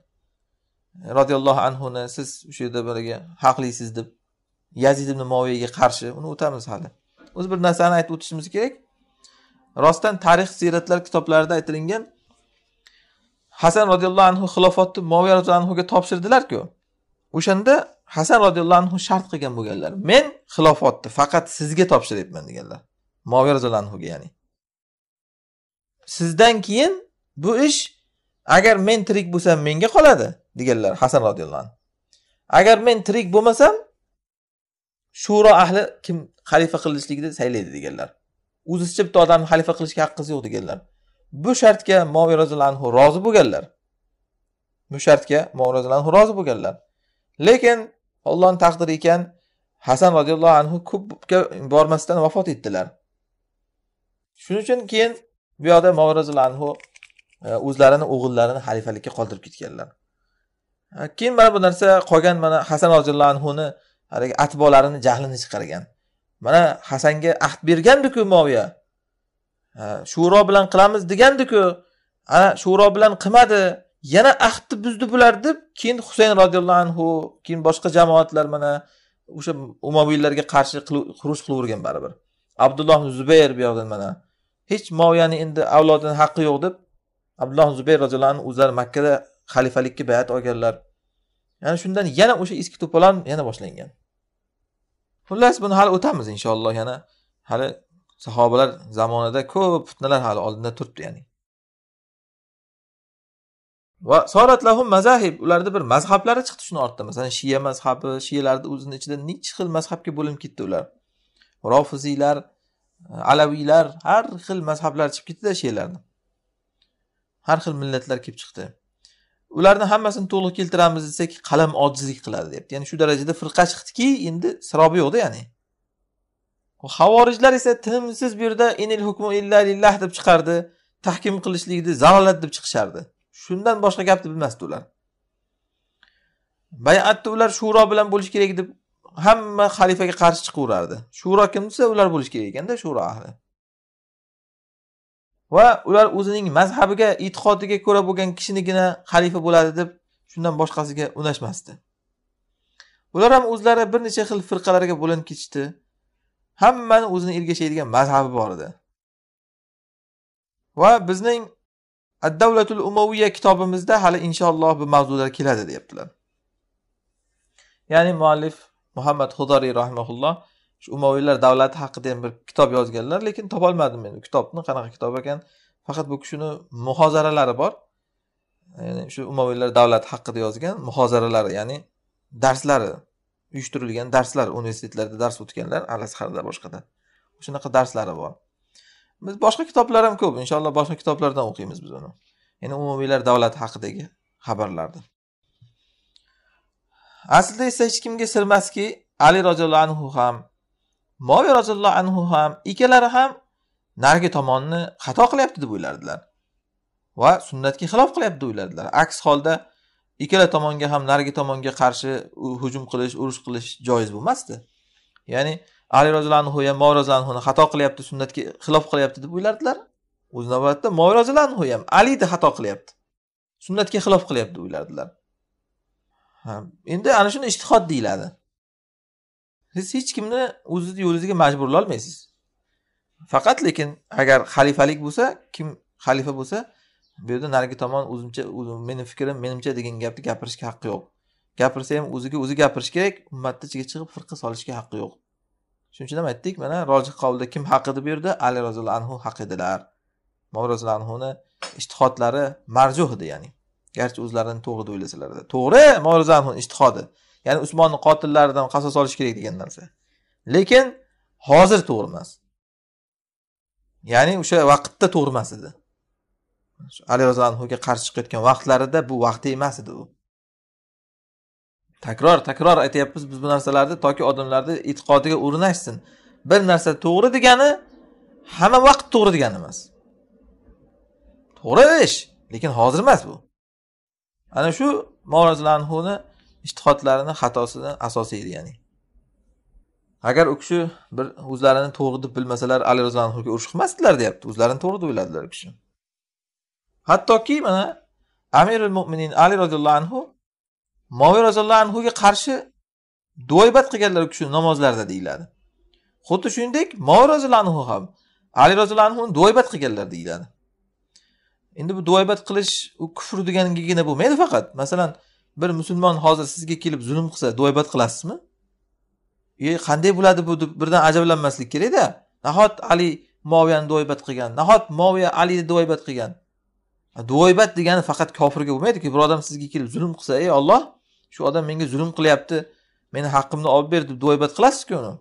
eh, roziyallohu anhuni siz o'sha yerda haqlisiz deb yazid ibn moviyaga qarshi uni o'tamiz hali o'zi bir narsani aytib o'tishimiz kerak rostdan tarix siyratlar kitoblarida aytilingan hasan roziyallohu anhu xilofatni moviya roziyallohu anhuga topshirdilarku o'shanda hasan roziyallohu anhu shart qilgan bo'lganlar men xilofatni faqat sizga topshiryapman deganlar moviya roziyallohu anhuga ya'ni sizdan keyin bu ish agar men tirik bo'lsam menga qoladi deganlar hasan roziyallohu anhu agar men tirik bo'lmasam shuro ahli kim xalifa qilishlikni saylaydi deganlar o'zicha bitta odamni xalifa qilishga haqqingiz yo'q deganlar bu shartga moviy roziyallohu anhu rozi bo'lganlar bu shartga moviy roziyallohu anhu rozi bo'lganlar lekin ollohni taqdiri ekan hasan roziyallohu anhu ko'pga bormasdan vafot etdilar shuning uchun keyin bu yoqda moviy roziyallohu anhu e, o'zlarini o'g'illarini xalifalikka qoldirib ketganlar e, keyin mana bu narsa qolgan mana hasan roziyallohu anhuni haligi atbolarini jahlini chiqargan mana hasanga ahd bergandiku moviya shuro bilan qilamiz degandiku ana shuro bilan qilmadi yana ahdni buzdi bular deb keyin husayn roziyallohu anhu keyin boshqa jamoatlar mana o'sha umaviylarga qarshi xurush qilavergan baribir abdulloh zubayr bu yoqdan mana hech moviyani endi avlodini haqqi yo'q deb abdulloh zubayr roziyallohu anhu o'zlari makkada xalifalikka bayat olganlar ya'ni shundan yana o'sha eski to'polon yana boshlangan xullas buni hali o'tamiz inshaalloh yana hali sahobalar zamonida ko'p fitnalar hali oldinda turibdi ya'ni va sorat lahum mazahib ularni bir mazhablari chiqdi shuni ortida masalan shiya mazhabi shiyalarni o'zini ichida necha xil mazhabga bo'linib ketdi ular rofiziylar alaviylar har xil mazhablar chiqib ketdida shiyalarni har xil millatlar kelib chiqdi ularni hammasini to'liq keltiramiz desak qalam ojizlik qiladi deyapti ya'ni shu darajada firqa chiqdiki endi sirobi yo'qda ya'ni havorijlar esa tinimsiz bu yerda inil hukmu illa lillah deb chiqardi tahkim qilishlikni zalolat deb chiqishardi shundan boshqa gapni bilmasdi ular bayatni ular shuro bilan bo'lishi kerak deb hamma xalifaga qarshi chiqaverardi shuro kim desa ular bo'lishi kerak ekanda shuro ahli va ular o'zining mazhabiga e'tiqodiga ko'ra bo'lgan kishinigina xalifa bo'ladi deb shundan boshqasiga unashmasdi ular ham o'zlari bir necha xil firqalarga bo'linib ketishdi hammani o'zini ergashadigan mazhabi bor edi va bizning ad davlatul umaviya kitobimizda hali inshaalloh bu mavzular keladi deyaptilar ya'ni muallif muhammad hudoriy rahimaulloh shu umaviylar davlati haqida ham bir kitob yozganlar lekin topolmadim men kitobni qanaqa kitob ekan faqat bu kishini muhozaralari bor ya'ni shu umaviylar davlati haqida yozgan muhozaralari ya'ni darslari uyushtirilgan darslar universitetlarda dars o'tganlar alasharda boshqada shunaqa darslari bor biz boshqa kitoblar ham ko'p inshaalloh boshqa kitoblardan o'qiymiz biz uni ya'ni umumiylar davlati haqidagi xabarlarni aslida esa hech kimga sirmaski ali roziyallohu anhu ham moviy roziyallohu anhu ham ikkalari ham narigi tomonni xato qilyapti deb o'ylardilar va sunnatga xilof qilyapti deb o'ylardilar aks holda ikkala tomonga ham narigi tomonga qarshi hujum qilish urush qilish joiz bo'lmasdi ya'ni ali roziyallohu anhu ham moviy roziyallohu anhuni xato qilyapti sunnatga xilof qilyapti deb o'ylardilar o'z navbatida moviy roziyallohu anhu ham alini xato qilyapti sunnatga xilof qilyapti deb o'ylardilar endi ana shuni ishtihod deyiladi siz hech kimni o'zizni yo'lingizga olmaysiz faqat lekin agar xalifalik bo'lsa kim xalifa bo'lsa bu yerda narigi tomon o'zimcha meni fikrim menimcha degan gapni gapirishga haqqi yo'q gapirsa ham o'ziga o'zi gapirishi kerak ummatni ichiga chiqib firqa solishga haqqi yo'q shuning uchun ham aytdik mana roji qavlda kim haq edi bu yerda ali roziyallohu anhu haq edilar roziyallohu anhuni ishtihodlari marjuh edi ya'ni garchi o'zlarini to'g'ri deb o'ylasalarda to'g'ri roziyallohu anhuni ishtihodi ya'ni usmonni qotillaridan qasos olish kerak degan narsa lekin hozir to'g'ri emas ya'ni o'sha vaqtda to'g'ri emas edi ali roziyallohu anhuga qarshi chiqayotgan vaqtlarida bu vaqti emas edi u takror takror aytyapmiz biz bu narsalarni toki odamlarni e'tiqodiga o'rnashsin bir narsa to'g'ri degani hamma vaqt to'g'ri degani emas to'g'ri ish lekin hozir emas bu ana shu anhuni ishtihodlarini xatosidan edi ya'ni agar u kishi bir o'zlarini to'g'ri deb bilmasalar ali roziyallohu urush qilmasdilar deyapti o'zlarini to'g'ri deb o'yladilar u kishi hattoki mana amirul mo'minin ali roziyallohu anhu moviy roziyallohu anhuga qarshi duoibat qilganlar u kishi namozlarda deyiladi xuddi shuningdek moviy roziyallohu anhu ham ali roziyallohu anhuni duoibat qilganlar deyiladi endi bu duoibat qilish u kufr deganigagina bo'lmaydi faqat masalan bir musulmon hozir sizga kelib zulm qilsa duoybat qilasizmi e qanday bo'ladi bu deb birdan ajablanmaslik kerakda nahot ali moviyani duoybat qilgan nahot moviya alini duoybat qilgan duoybat degani faqat kofirga bo'lmaydiku bir odam sizga kelib zulm qilsa ey olloh shu odam menga zulm qilyapti meni haqqimni olib ber deb duoybat qilasizku uni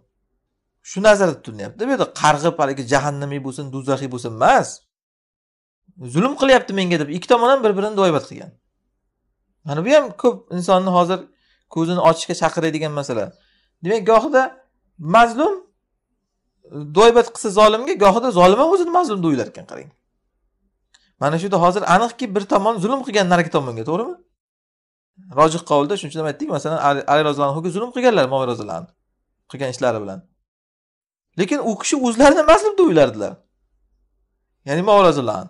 shu nazarda tutilyapti bu yerda qarg'ib haligi jahannamiy bo'lsin do'zaxiy bo'lsin emas zulm qilyapti menga deb ikki tomon ham bir birini duoybat qilgan mana bu ham ko'p insonni hozir ko'zini ochishga chaqiradigan masala demak gohida mazlum doibat qilsa zolimga gohida zolim ham o'zini mazlum deb o'ylar ekan qarang mana shu yerda hozir aniqki bir tomon zulm qilgan narigi tomonga to'g'rimi rojiq qovulda shuning uchun aytdik masalan ali roziyallohu zulm qilganlar momiy roziyallohu qilgan ishlari bilan lekin u kishi o'zlarini mazlum deb o'ylardilar ya'ni momiy roziyallohu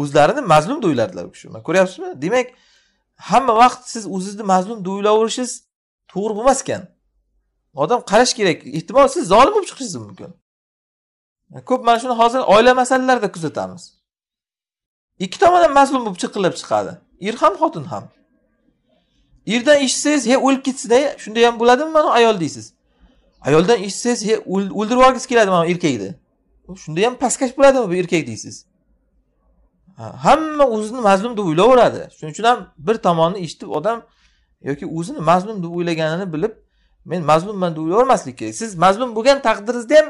o'zlarini mazlum deb o'ylardilar u kishi ko'ryapsizmi demak hamma vaqt siz o'zingizni mazlum deylaverishingiz to'g'ri bo'lmas ekan odam qarash kerak ehtimol siz zolim bo'lib chiqishingiz mumkin ko'p mana shuni hozir oila masalalarida kuzatamiz ikki tomondan mazlum bo'lib chiqillab chiqadi er ham xotin ham erdan eshitsangiz he o'lib ketsinda shunday ham bo'ladimi mana ayol deysiz ayoldan eshitsangiz he o'ldirib yuborgisi keladi mana erkakni shunda ham pastkash bo'ladimi bu erkak deysiz hamma o'zini mazlum deb o'ylaveradi shuning uchun ham bir tomonni eshitib odam yoki o'zini mazlum deb o'ylaganini bilib men mazlumman deb o'ylayvermaslik kerak siz mazlum bo'lgan taqdiringizda ham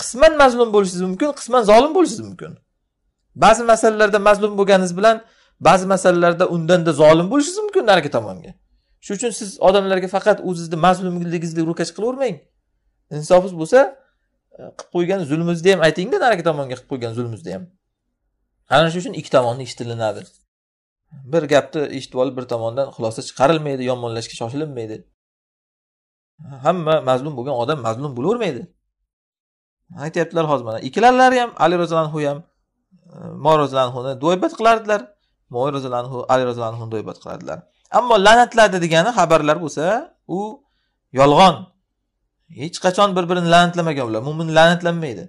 qisman mazlum bo'lishingiz mumkin qisman zolim bo'lishingiz mumkin ba'zi masalalarda mazlum bo'lganingiz bilan ba'zi masalalarda undanda zolim bo'lishingiz mumkin narigi tomonga shuning uchun siz odamlarga faqat o'zizni mazlumligingizni ro'kach qilavermang insofingiz bo'lsa e, qilib qo'ygan zulmingizni ham aytingda narigi tomonga qilib qo'ygan zulmingizni ham ana shu uchun ikki tomonni eshitilinadi bir gapni eshitib olib bir tomondan xulosa chiqarilmaydi yomonlashga shoshilinmaydi hamma mazlum bo'lgan odam mazlum bo'lavermaydi aytyaptilar hozir mana ikkilalari ham ali roziyallohu ham e, mo roziyallohuni do'ybat qilardilar mo roziyallohu ali roziyallohuni do'ybat qilardilar ammo la'natladi degani xabarlar bo'lsa u yolg'on hech qachon bir birini la'natlamagan ular mo'min la'natlanmaydi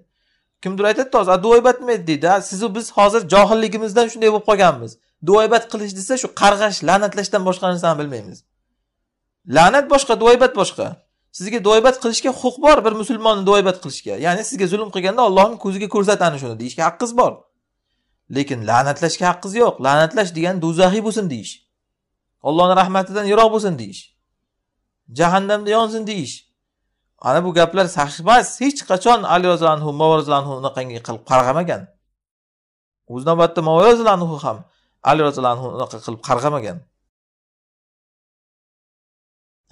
kimdir aytadi hozir duoibatmaydi deydi sizu biz hozir johilligimizdan shunday bo'lib qolganmiz duoibat qilish desa shu qarg'ash la'natlashdan boshqa narsani bilmaymiz la'nat boshqa duoibat boshqa sizga duoibat qilishga huquq bor bir musulmonni duoibat qilishga ya'ni sizga zulm qilganda ollohni ko'ziga ko'rsat ana shuni deyishga haqqingiz bor lekin la'natlashga haqqingiz yo'q la'natlash degani do'zaxiy bo'lsin deyish ollohni rahmatidan yiroq bo'lsin deyish jahannamda yonsin deyish ana bu gaplar emas hech qachon ali roziyallohu anhu unaqangi qilib qarg'amagan o'z navbatida mavoz anhu ham ali roziyallohu anhu unaqa qilib qarg'amagan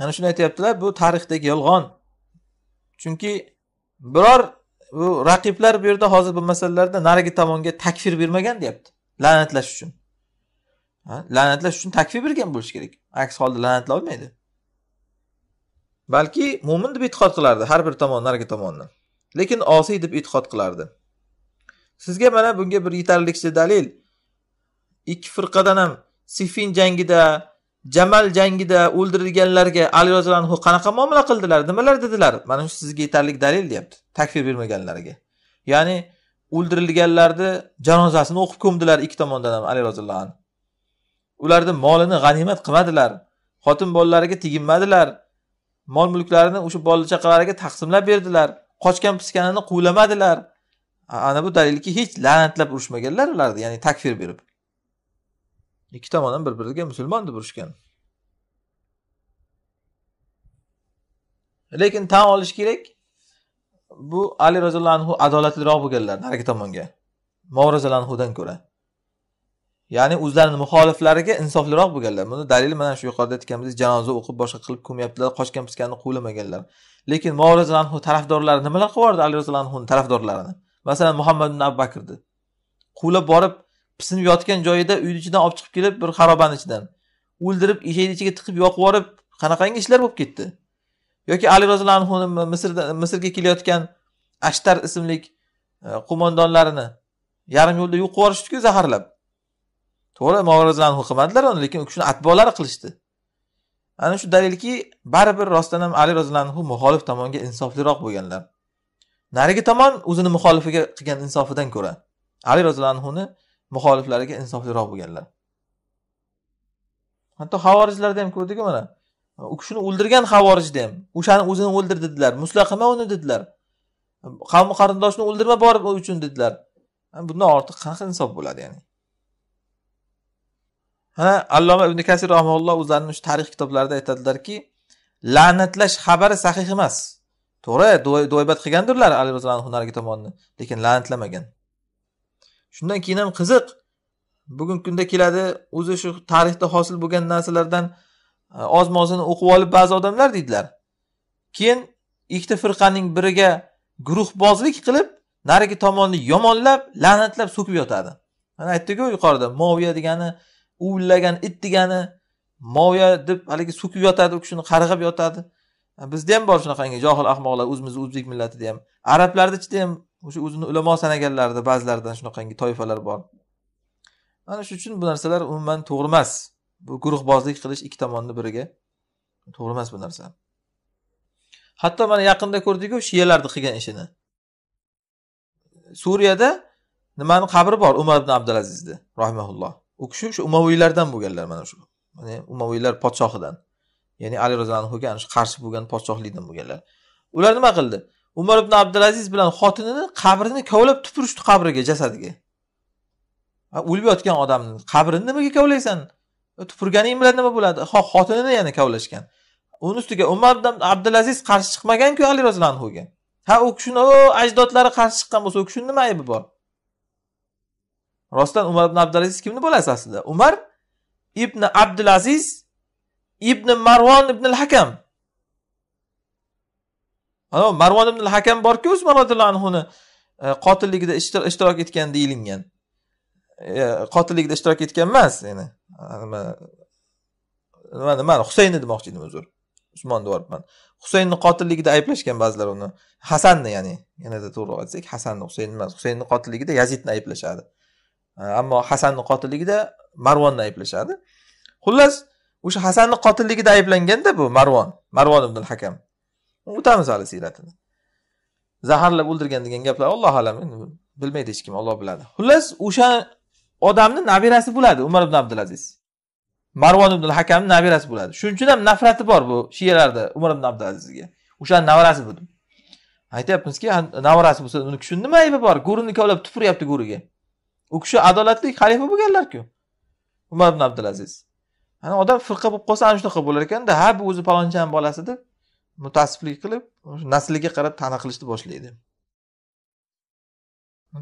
ana shuni aytyaptilar bu tarixdagi yolg'on chunki biror bu raqiblar bu yerda hozir bu masalalarda narigi tomonga takfir bermagan deyapti la'natlash uchun la'natlash uchun takfir bergan bo'lishi kerak aks holda la'natlay olmaydi balki mo'min deb e'tiqod qilardi har bir tomon narigi tomondan lekin osiy deb e'tiqod qilardi sizga mana bunga bir yetarlicha dalil ikki firqadan ham sifin jangida jamal jangida o'ldirilganlarga ali roziyallohu anhu qanaqa muomala qildilar nimalar dedilar mana shu sizga yetarli dalil deyapti takfir bermaganlariga ya'ni o'ldirilganlarni janozasini o'qib ko'mdilar ikki tomondan ham ali roziyallohu anhu ularni molini g'animat qilmadilar xotin bolalariga teginmadilar mol mulklarini o'sha bola chaqalariga taqsimlab berdilar qochgan piskanini quvlamadilar ana bu dalilki hech la'natlab urushmaganlar ularni ya'ni takfir berib ikki tomon ham bir biriga musulmon deb urushgan lekin tan olish kerak bu ali roziyallohu anhu adolatliroq bo'lganlar narigi tomonga mo roziyallohu anhudan ko'ra ya'ni o'zlarini muxoliflariga insofliroq bo'lganlar buni dalili mana shu yuqorida aytganimizdek janoza o'qib boshqa qilib ko'myaptilar qochgan piskanni quvlamaganlar lekin muoriz anhu tarafdorlari nimalar qilib yubordi ali anhuni tarafdorlarini masalan muhammad ibn abu bakrni quvlab borib pisinib yotgan joyida uyni ichidan olib chiqib kelib bir xarobani ichidan o'ldirib eshakni ichiga tiqib yoqib yuborib qanaqangi ishlar bo'lib ketdi yoki ali roziyallohu anhuni misrda misrga kelayotgan ashtar ismlik e, qo'mondonlarini yarim yo'lda yo'q qilib yuborishdiku zaharlab to'g'ri morizlarni qilmadilar uni lekin u kishini atbolari qilishdi ana shu dalilki baribir rostdan ham ali roziyallohu anhu muxolif tomonga insofliroq bo'lganlar narigi tomon o'zini muxolifiga qilgan insofidan ko'ra ali roziyallohu anhuni muxoliflariga insofliroq bo'lganlar hatto havorijlarda ham ko'rdikku mana u kishini o'ldirgan havorijda ham o'shani o'zini o'ldir dedilar musla qilma uni dedilar qavmi qarindoshini o'ldirma bor uchun dedilar bundan ortiq qanaqa insof bo'ladi ya'ni ha alloma ibn kasir rahimulloh o'zlarini shu tarix kitoblarida aytadilarki la'natlash xabari sahih emas to'g'ri duoybat qilgandirlar ali roziyallohu anhu narigi tomonni lekin la'natlamagan shundan keyin ham qiziq bugungi kunda keladi o'zi shu tarixda hosil bo'lgan narsalardan e, ozma ozini o'qib olib ba'zi odamlar deydilar keyin ikkita firqaning biriga guruhbozlik qilib narigi tomonni yomonlab la'natlab so'kib yotadi mana aytdiku yuqorida moviya degani uvillagan it degani moviya deb haligi so'kib yotadi u kishini qarg'ab yotadi bizda ham bor shunaqangi johil ahmoqlar o'zimizni o'zbek millatida ham arablarni ichida ham o'sha o'zini ulamo sanaganlarni ba'zilaridan shunaqangi toifalar bor mana shuning uchun bu narsalar umuman to'g'ri emas bu guruhbozlik qilish ikki tomonni biriga to'g'ri emas bu narsa hatto mana yaqinda ko'rdikku shiyalarni qilgan ishini suriyada nimani qabri bor umar ibn abdulazizni rahimaulloh u kishi o'sha umaviylardan bo'lganlar mana shu umaviylar podshohidan ya'ni ali roziyallohu anhuga ana shu qarshi bo'lgan podshohlikdan bo'lganlar ular nima qildi umar ibn abdulaziz bilan xotinini qabrini kovlab tupurishdi qabriga jasadiga o'lib yotgan odamni qabrini nimaga kovlaysan tupurganing bilan nima bo'ladi ho xotinini yana kovlashgan uni ustiga umar ibn abdulaziz qarshi chiqmaganku ali roziyallohu anhuga ha u kishini ajdodlari qarshi chiqqan bo'lsa u kishini nima aybi bor Rostdan Umar ibn Abdulaziz kimni bo'lasi aslida? Umar ibn Abdulaziz ibn Marvon ibn al-Hakam. Ana Marvon ibn al-Hakam borki, Usmon radhiyallohu anhuni e, qotilligida ishtirok etgan deyilgan. E, qotilligida ishtirok etgan emas, ya'ni nima nima nima Husaynni demoqchi edim uzr Usmon deyapman. Husaynni qotilligida ayblashgan ba'zilar uni. Hasanni ya'ni, yanada to'g'ri aytsak, Hasanni Husayn emas, Husaynni qotilligida Yazidni ayblashadi. Э, ammo hasanni qotilligida marvonni ayblashadi xullas o'sha hasanni qotilligida ayblanganda bu marvon marvon ibn hakam o'tamiz hali siyratini zaharlab o'ldirgan degan gaplar alloh alam bilmaydi hech kim olloh biladi xullas o'sha odamni nabirasi bo'ladi umar ibn abdulaziz marvon ibn hakamni nabirasi bo'ladi shuning uchun ham nafrati bor bu shiyalarda umar ibn abdulazizga o'shani nevarasi bu aytyapmizki navarasi bo'lsa uni kishini nima aybi bor go'rini kovlab tupuryapti go'riga u kishi adolatli xalifa bo'lganlarku umar ibn abdulaziz ana odam firqa bo'lib qolsa ana shunaqa bo'lar ekanda ha bu o'zi palonchani bolasi deb mutaassiflik qilib nasliga qarab tana qilishni boshlaydi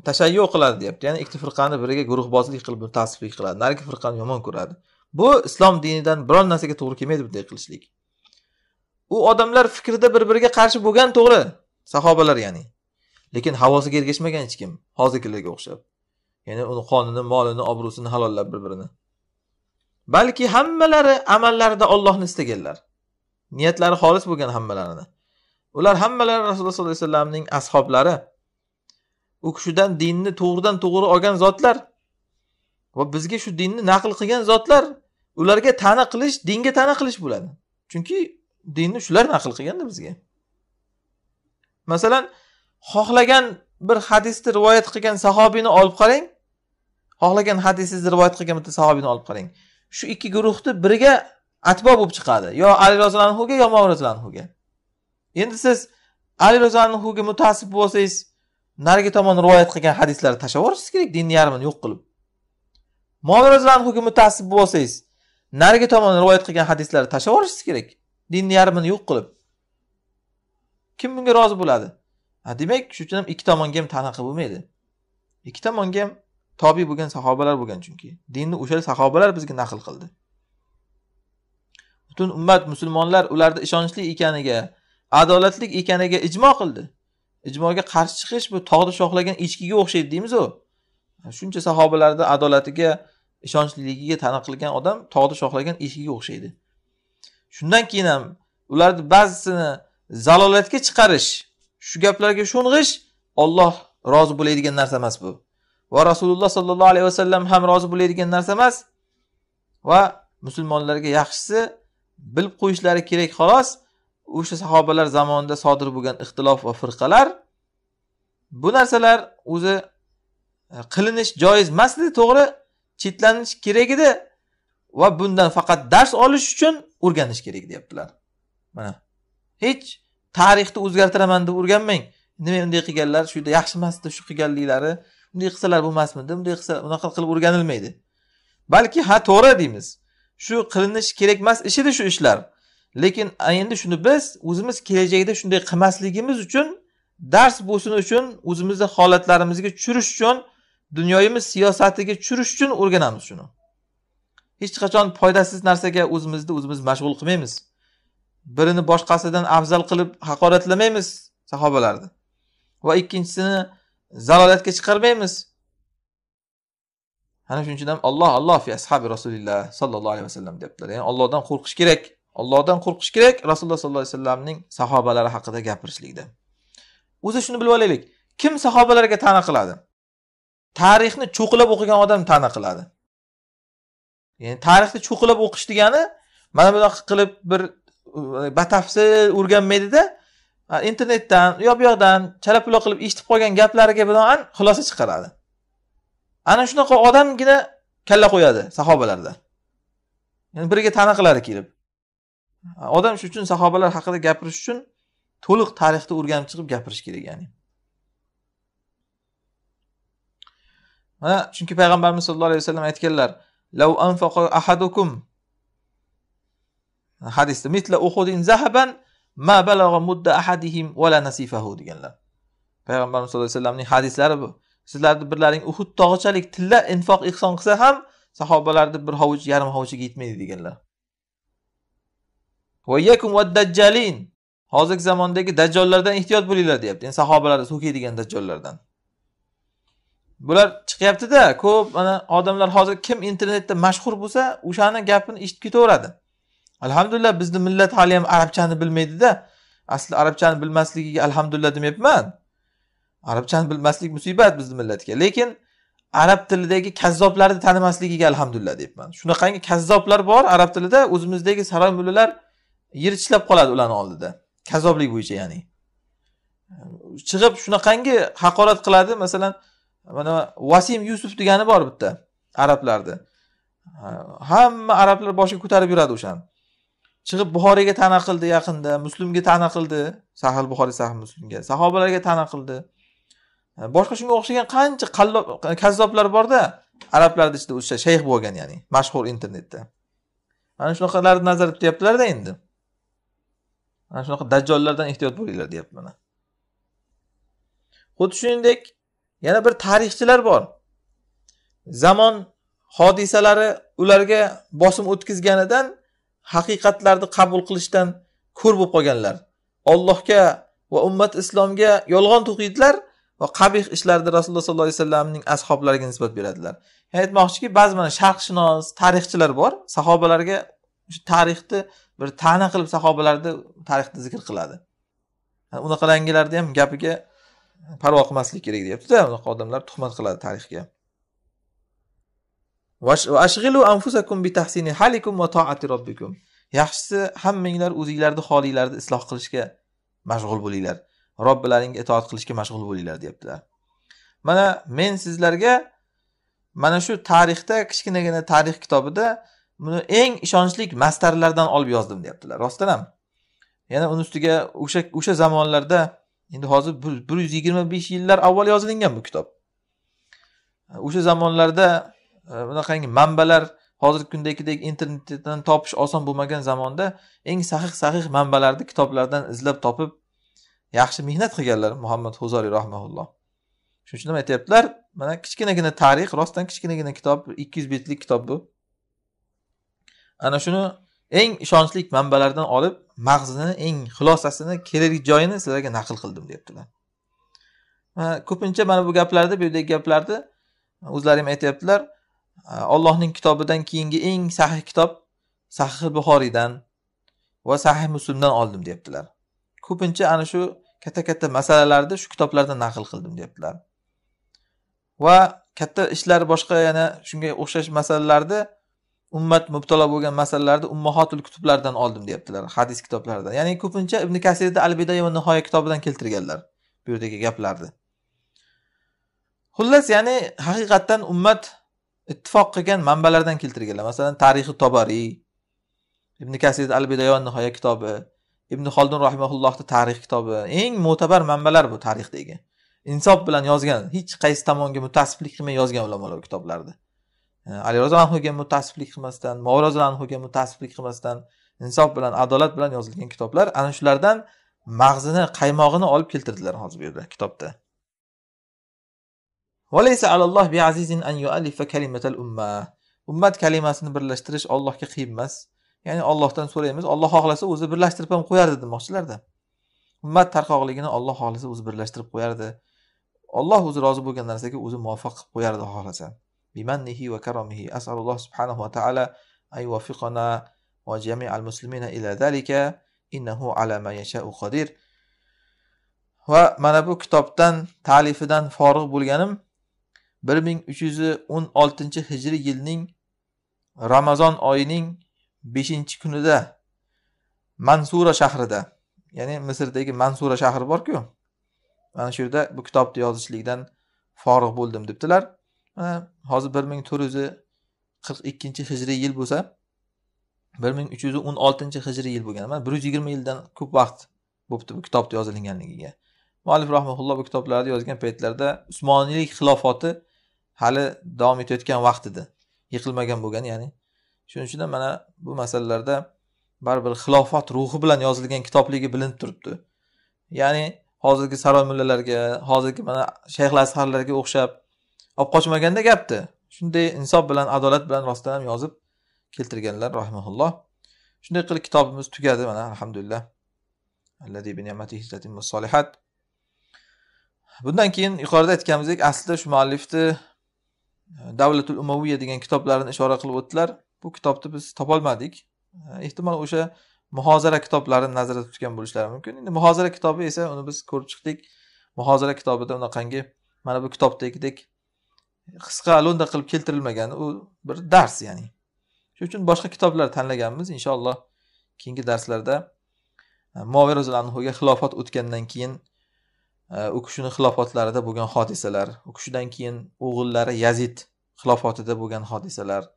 tashayyu qiladi deyapti ya'ni ikkita firqani biriga guruhbozlik qilib mutaassiflik qiladi narigi firqani yomon ko'radi bu islom dinidan biron narsaga to'g'ri kelmaydi bunday qilishlik u odamlar fikrida bir biriga qarshi bo'lgan to'g'ri sahobalar ya'ni lekin havosiga ergashmagan hech kim hozirgilarga o'xshab ya'ni uni qonini molini obro'sini halollab bir birini balki hammalari amallarida ollohni istaganlar niyatlari xolis bo'lgan hammalarini ular hammalari rasululloh sollallohu alayhi vasallamning ashoblari u kishidan dinni to'g'ridan to'g'ri olgan zotlar va bizga shu dinni naql qilgan zotlar ularga ta'na qilish dinga ta'na qilish bo'ladi chunki dinni shular naql qilganda bizga masalan xohlagan bir hadisni rivoyat qilgan sahobiyni olib qarang xohlagan hadisingizni rivoyat qilgan bitta sahobiyni olib qarang shu ikki guruhni biriga atbo bo'lib chiqadi yo ali roziyallohu yo muaviy roziyallohu endi siz ali roziyallohu anhuga mutaassib bo'lsangiz narigi tomon rivoyat qilgan hadislarni tashlab yuborishingiz kerak dinni yarmini yo'q qilib muaviy roziyallohu anhuga mutaassib bo'lsangiz narigi tomon rivoyat qilgan hadislarni tashlab yuborishingiz kerak dinni yarmini yo'q qilib kim bunga rozi bo'ladi demak shuning uchun ham ikki tomonga ham tanaqa bo'lmaydi ikki tomonga ham tobiy bo'lgan sahobalar bo'lgan chunki dinni o'sha sahobalar bizga naql qildi butun ummat musulmonlar ularni ishonchli ekaniga adolatlik ekaniga ijmo qildi ijmoga qarshi chiqish bu tog'ni shoxlagan echkiga o'xshaydi deymiz shuncha sahobalarni adolatiga ishonchliligiga tana qilgan odam tog'ni shoxlagan echkiga o'xshaydi shundan keyin ham ularni ba'zisini zalolatga chiqarish shu gaplarga sho'ng'ish olloh rozi bo'ladigan narsa emas bu va rasululloh sollallohu alayhi vasallam ham rozi bo'ladigan narsa emas va musulmonlarga yaxshisi bilib qo'yishlari kerak xolos o'sha sahobalar zamonida sodir bo'lgan ixtilof va firqalar bu narsalar o'zi e, qilinish joiz emas edi to'g'ri chetlanish kerak edi va bundan faqat dars olish uchun o'rganish kerak deyaptilar mana hech tarixni o'zgartiraman deb o'rganmang nima unday qilganlar shu yaxshi emasdi shu qilganliklari bunday qilsalar bo'lmasmidi bunday qilsa unaqa qilib o'rganilmaydi balki ha to'g'ri deymiz shu qilinishi kerak emas ish edi shu ishlar lekin endi shuni biz o'zimiz kelajakda shunday qilmasligimiz uchun dars bo'lsin uchun o'zimizni holatlarimizga tushirish uchun dunyoyimiz siyosatiga tushirish uchun o'rganamiz shuni hech qachon foydasiz narsaga o'zimizni o'zimiz mashg'ul qilmaymiz birini boshqasidan afzal qilib haqoratlamaymiz sahobalarni va ikkinchisini zalolatga chiqarmaymiz ana shuning uchun ham alloh alloh fi ashabi rasulilloh sollallohu alayhi vasallam deyaptilar ya'ni ollohdan qo'rqish kerak ollohdan qo'rqish kerak rasululloh sollallohu alayhi vasallamning sahobalari haqida gapirishlikda o'zi shuni bilib olaylik kim sahobalarga ta'na qiladi tarixni cho'qilab o'qigan odam ta'na qiladi ya'ni tarixni cho'qilab o'qish degani mana bunaqa qilib bir e, batafsil o'rganmaydida internetdan u yoq bu yoqdan chala pula qilib eshitib qolgan gaplariga binoan xulosa chiqaradi ana shunaqa odamgina kalla qo'yadi sahobalarda yani biriga ta'na qiladi kelib odam shu uchun sahobalar haqida gapirish uchun to'liq tarixni o'rganib chiqib gapirish kerak ya'ni mana chunki payg'ambarimiz sallallohu alayhi vasallam aytganlar lav anfaqa ahadukum hadisda mitla uhudin zahaban ma mudda ahadihim nasifahu deganlar payg'ambarimiz sallallohu alayhi vasallamning hadislari bu sizlarni birlaring uhud tog'ichalik tilla infoq ehson qilsa ham sahobalarni bir hovuch yarim hovuchiga yetmaydi deganlar dajjalin hozirgi zamondagi dajjollardan ehtiyot bo'linglar deyapti endi sahobalarni so'kiydigan dajjollardan bular chiqyaptida ko'p mana odamlar hozir kim internetda mashhur bo'lsa o'shani gapini eshitib ketaveradi alhamdulillah bizni millat hali ham arabchani bilmaydida asli arabchani bilmasligiga alhamdulillah demayapman arabchani bilmaslik musibat bizni millatga lekin arab tilidagi kazzoblarni tanimasligiga alhamdulillah deyapman shunaqangi kazzoblar bor arab tilida o'zimizdagi saroy mullalar yirtishlab qoladi ularni oldida kazzoblik bo'yicha ya'ni chiqib shunaqangi haqorat qiladi masalan mana vasim yusuf degani bor bitta arablarni hamma arablar boshiga ko'tarib yuradi o'shani chiqib buxoriyga tana qildi yaqinda muslimga tana qildi sahil buxoriy sahih muslimga sahobalarga tana qildi e, boshqa shunga o'xshagan qancha qallob kazzoblar borda arablarni ichida o'sha shayx bo'lgan ya'ni mashhur internetda mana shunaqalarni nazarda tutyaptilarda endi mana shunaqa dajjollardan ehtiyot bo'linglar deyapti mana xuddi shuningdek yana bir tarixchilar bor zamon hodisalari ularga bosim o'tkazganidan haqiqatlarni qabul qilishdan ko'r bo'lib qolganlar ollohga va ummat islomga yolg'on to'qiydilar va qabih ishlarni rasululloh sollallohu alayhi vasallamning ashoblariga nisbat beradilar aytmoqchiki ba'zi mana sharqshunos tarixchilar bor sahobalarga tarixni bir ta'na qilib sahobalarni tarixni zikr qiladi unaqalangilarni ham gapiga parvo qilmaslik kerak deyaptida unaqa odamlar tuhmat qiladi tarixga ashg'ilu anfusakum bi tahsini halikum va toati robbikum yaxshisi hammanglar o'zinglarni holinglarni isloh qilishga mashg'ul bo'linglar robbilaringga itoat qilishga mashg'ul bo'linglar deyaptilar mana men sizlarga mana shu tarixda kichkinagina tarix kitobida buni eng ishonchli mastarlardan olib yozdim deyaptilar rostdan ham yana uni ustiga o'sha o'sha zamonlarda endi hozir bir yuz yigirma besh yillar avval yozilingan bu kitob o'sha zamonlarda bunaqangi manbalar hozirgi kundagidek internetdan topish oson bo'lmagan zamonda eng sahih sahih manbalarni kitoblardan izlab topib yaxshi mehnat qilganlar muhammad huzoriy rahmaulloh shuning uchun ham aytyaptilar mana kichkinagina tarix rostdan kichkinagina kitob ikki yuz betlik kitob bu ana shuni eng ishonchli manbalardan olib mag'zini eng xulosasini kerakli joyini sizlarga naql qildim deyaptilar ko'pincha mana bu gaplarni bu yerdagi gaplarni o'zlari ham aytyaptilar Э, allohning kitobidan keyingi eng sahih kitob sahih buxoriydan va sahih muslimdan oldim deyaptilar ko'pincha ana shu katta katta masalalarni shu kitoblardan naql qildim deyaptilar va katta ishlar boshqa yana shunga o'xshash masalalarni ummat mubtalo bo'lgan masalalarni ummahotul kutublardan oldim deyaptilar hadis kitoblaridan ya'ni ko'pincha ibn kasirni al bidaya va nihoya kitobidan keltirganlar bu yerdagi gaplarni xullas ya'ni haqiqatdan ummat ittifoq qilgan manbalardan keltirganlar masalan tarixi tobariy ibn kasid al bidayon nihoya kitobi ibn xoldun rahimaullohni tarix kitobi eng mo'tabar manbalar bu tarixdagi insof bilan yozgan hech qaysi tomonga mutassiflik qilmay yozgan ulamolar kitoblarni ali rozi anhuga mutassiflik qilmasdan morozi anhuga mutassiflik qilmasdan insof bilan adolat bilan yozilgan kitoblar ana shulardan mag'zini qaymog'ini olib keltirdilar hozir bu yerda kitobda وليس على الله بعزيز أن يؤلف كلمة الأمة ummat kalimasini birlashtirish ollohga qiyin emas ya'ni ollohdan so'raymiz olloh xohlasa o'zi birlashtirib ham qo'yardi demoqchilarda ummat tarqoqligini olloh xohlasa o'zi birlashtirib qo'yardi olloh o'zi rozi bo'lgan narsaga o'zi muvaffaq qilib qo'yardi xohlasa bimannihi va karomihi asalulloh subhanahu va taala an yuwaffiqana va jami al muslimina ila zalika innahu ala ma yashau qodir va mana bu kitobdan talifidan forig' bo'lganim bir ming uch yuz o'n oltinchi hijriy yilning ramazon oyining beshinchi kunida mansura shahrida ya'ni misrdagi mansura shahri borku mana shu yerda bu kitobni yozishlikdan forig' bo'ldim debdilar mana hozir bir ming to'rt yuz qirq ikkinchi hijriy yil bo'lsa bir ming uch yuz o'n oltinchi hijriy yil bo'lgan mana bir yuz yigirma yildan ko'p vaqt bo'libdi bu kitobni yozilganligiga muallif rahmaulloh bu kitoblarni yozgan paytlarida usmoniylik xilofoti hali davom etayotgan vaqt edi yiqilmagan bo'lgan ya'ni shuning uchun ham mana bu masalalarda baribir xilofat ruhi bilan yozilgan kitobligi bilinib turibdi ya'ni hozirgi saroy mullalarga hozirgi mana shayxlar asharlarga o'xshab olib qochmaganda gapdi shunday insof bilan adolat bilan rostdan ham yozib keltirganlar rahimaulloh shunday qilib kitobimiz tugadi mana alhamdulillah bundan keyin yuqorida aytganimizdek aslida shu muallifni davlatul umaviya degan kitoblarini ishora qilib o'tdilar bu kitobni biz topolmadik e, ehtimol o'sha muhozara kitoblarini nazarda tutgan bo'lishlari mumkin endi muhozara kitobi esa uni biz ko'rib chiqdik muhozara kitobida unaqangi mana bu kitobdagidek qisqa lo'nda qilib keltirilmagan u bir dars ya'ni shuning uchun boshqa kitoblar tanlaganmiz inshaalloh keyingi darslarda e, muoviy roziyallohu anhuga xilofat o'tgandan keyin Э, u kishini xilofatlarida bo'lgan hodisalar u kishidan keyin o'g'illari yazid xilofatida bo'lgan hodisalar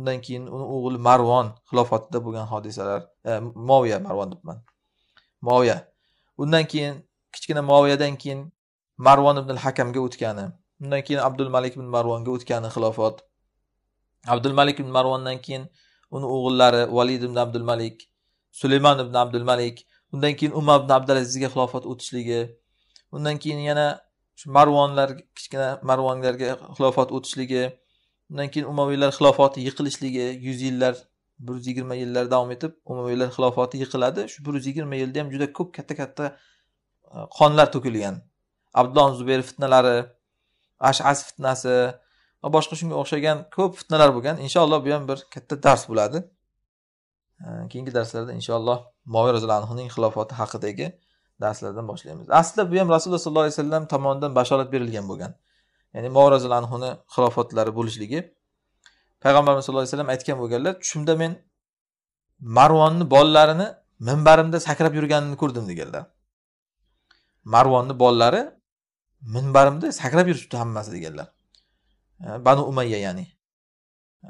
undan keyin uni o'g'li marvon xilofatida bo'lgan hodisalar e, moviya marvon debman moviya undan keyin kichkina moviyadan keyin marvon ibn hakamga o'tgani undan keyin abdul malik ibn marvonga o'tgani xilofat abdul malik ibn marvondan keyin uni o'g'illari valid ibn abdul malik sulaymon ibn abdul malik undan keyin umar ibn abdulazizga xilofat o'tishligi undan keyin yana shu marvonlar kichkina marvonlarga xilofat o'tishligi undan keyin umaviylar xilofati yiqilishligi yuz yillar bir yuz yigirma yillar davom etib umaviylar xilofati yiqiladi shu bir yuz yigirma yilda ham juda ko'p katta katta e, qonlar to'kilgan abdulloh zubayr fitnalari ashas fitnasi va boshqa shunga o'xshagan ko'p fitnalar bo'lgan inshaalloh bu ham bir katta dars bo'ladi e, keyingi darslarda inshaalloh moviy roziyallohu anhuning xilofati haqidagi darslardan boshlaymiz aslida bu ham rasululloh sollallohu alayhi vasallam tomonidan bashorat berilgan bo'lgan ya'ni morazil anhuni xilofatlari bo'lishligi payg'ambarimiz sallallohu alayhi vasallam aytgan bo'lganlar tushimda men marvonni bolalarini minbarimda sakrab yurganini ko'rdim deganlar marvonni bolalari minbarimda sakrab yuribdi hammasi deganlar e, banu umayya ya'ni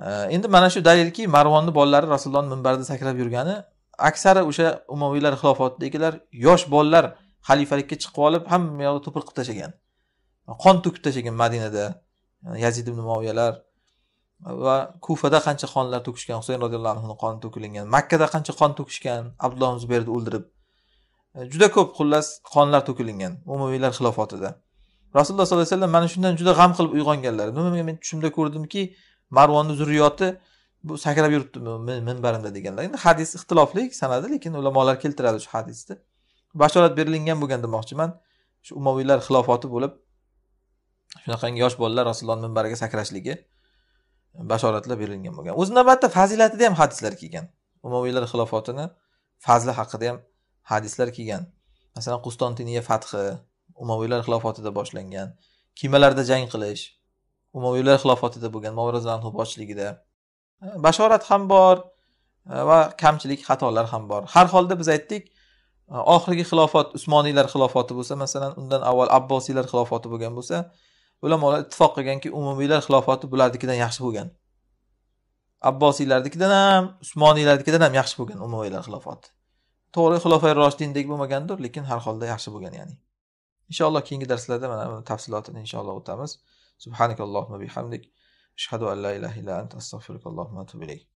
e, endi mana shu dalilki marvonni bolalari rasulullohni minbarida sakrab yurgani aksari o'sha umaviylar xilofatidagilar yosh bolalar xalifalikka chiqib olib hamma yoqni to'pir qilib tashlagan qon to'kib tashlagan madinada yazid ibn muaviyalar va kufada qancha qonlar to'kishgan husayn roziyallohu anhuni qoni to'kilingan makkada qancha qon to'kishgan abdulloh zuberni o'ldirib e, juda ko'p xullas qonlar to'kilingan umaviylar xilofatida rasululloh sollallohu alayhi vasallam mana shundan juda g'am qilib uyg'onganlar nima men tushimda ko'rdimki marvonni zurriyoti bu sakrab yuribdi minbarimda deganlar endi hadis ixtilofli sanadi lekin ulamolar keltiradi shu hadisni bashorat berilingan bo'lgan demoqchiman shu umaviylar xilofati bo'lib shunaqangi yosh bolalar rasulullohni minbariga sakrashligi bashoratlar berilgan bo'lgan o'z navbatida fazilatida ham hadislar kelgan umaviylar xilofatini fazli haqida ham hadislar kelgan masalan qustontiniya fathi umaviylar xilofatida boshlangan kemalarda jang qilish umaviylar xilofatida bo'lgan movarazlanhu boshchiligida bashorat ham bor e, va kamchilik xatolar ham bor har holda biz aytdik e, oxirgi xilofat usmoniylar xilofati bo'lsa masalan undan avval abbosiylar xilofati bo'lgan bo'lsa ulamolar ittifoq qilganki umumiylar xilofati bularnikidan yaxshi bo'lgan abbosiylarnikidan ham usmoniylarnikidan ham yaxshi bo'lgan umumiylar xilofati to'g'ri xilofay roshdindek bo'lmagandir lekin har holda yaxshi bo'lgan ya'ni inshaalloh keyingi darslarda mana buni tafsilotini inshaalloh o'tamiz subhanakallohumma bihamdik أشهد أن لا إله إلا أنت أستغفرك اللهم وأتوب إليك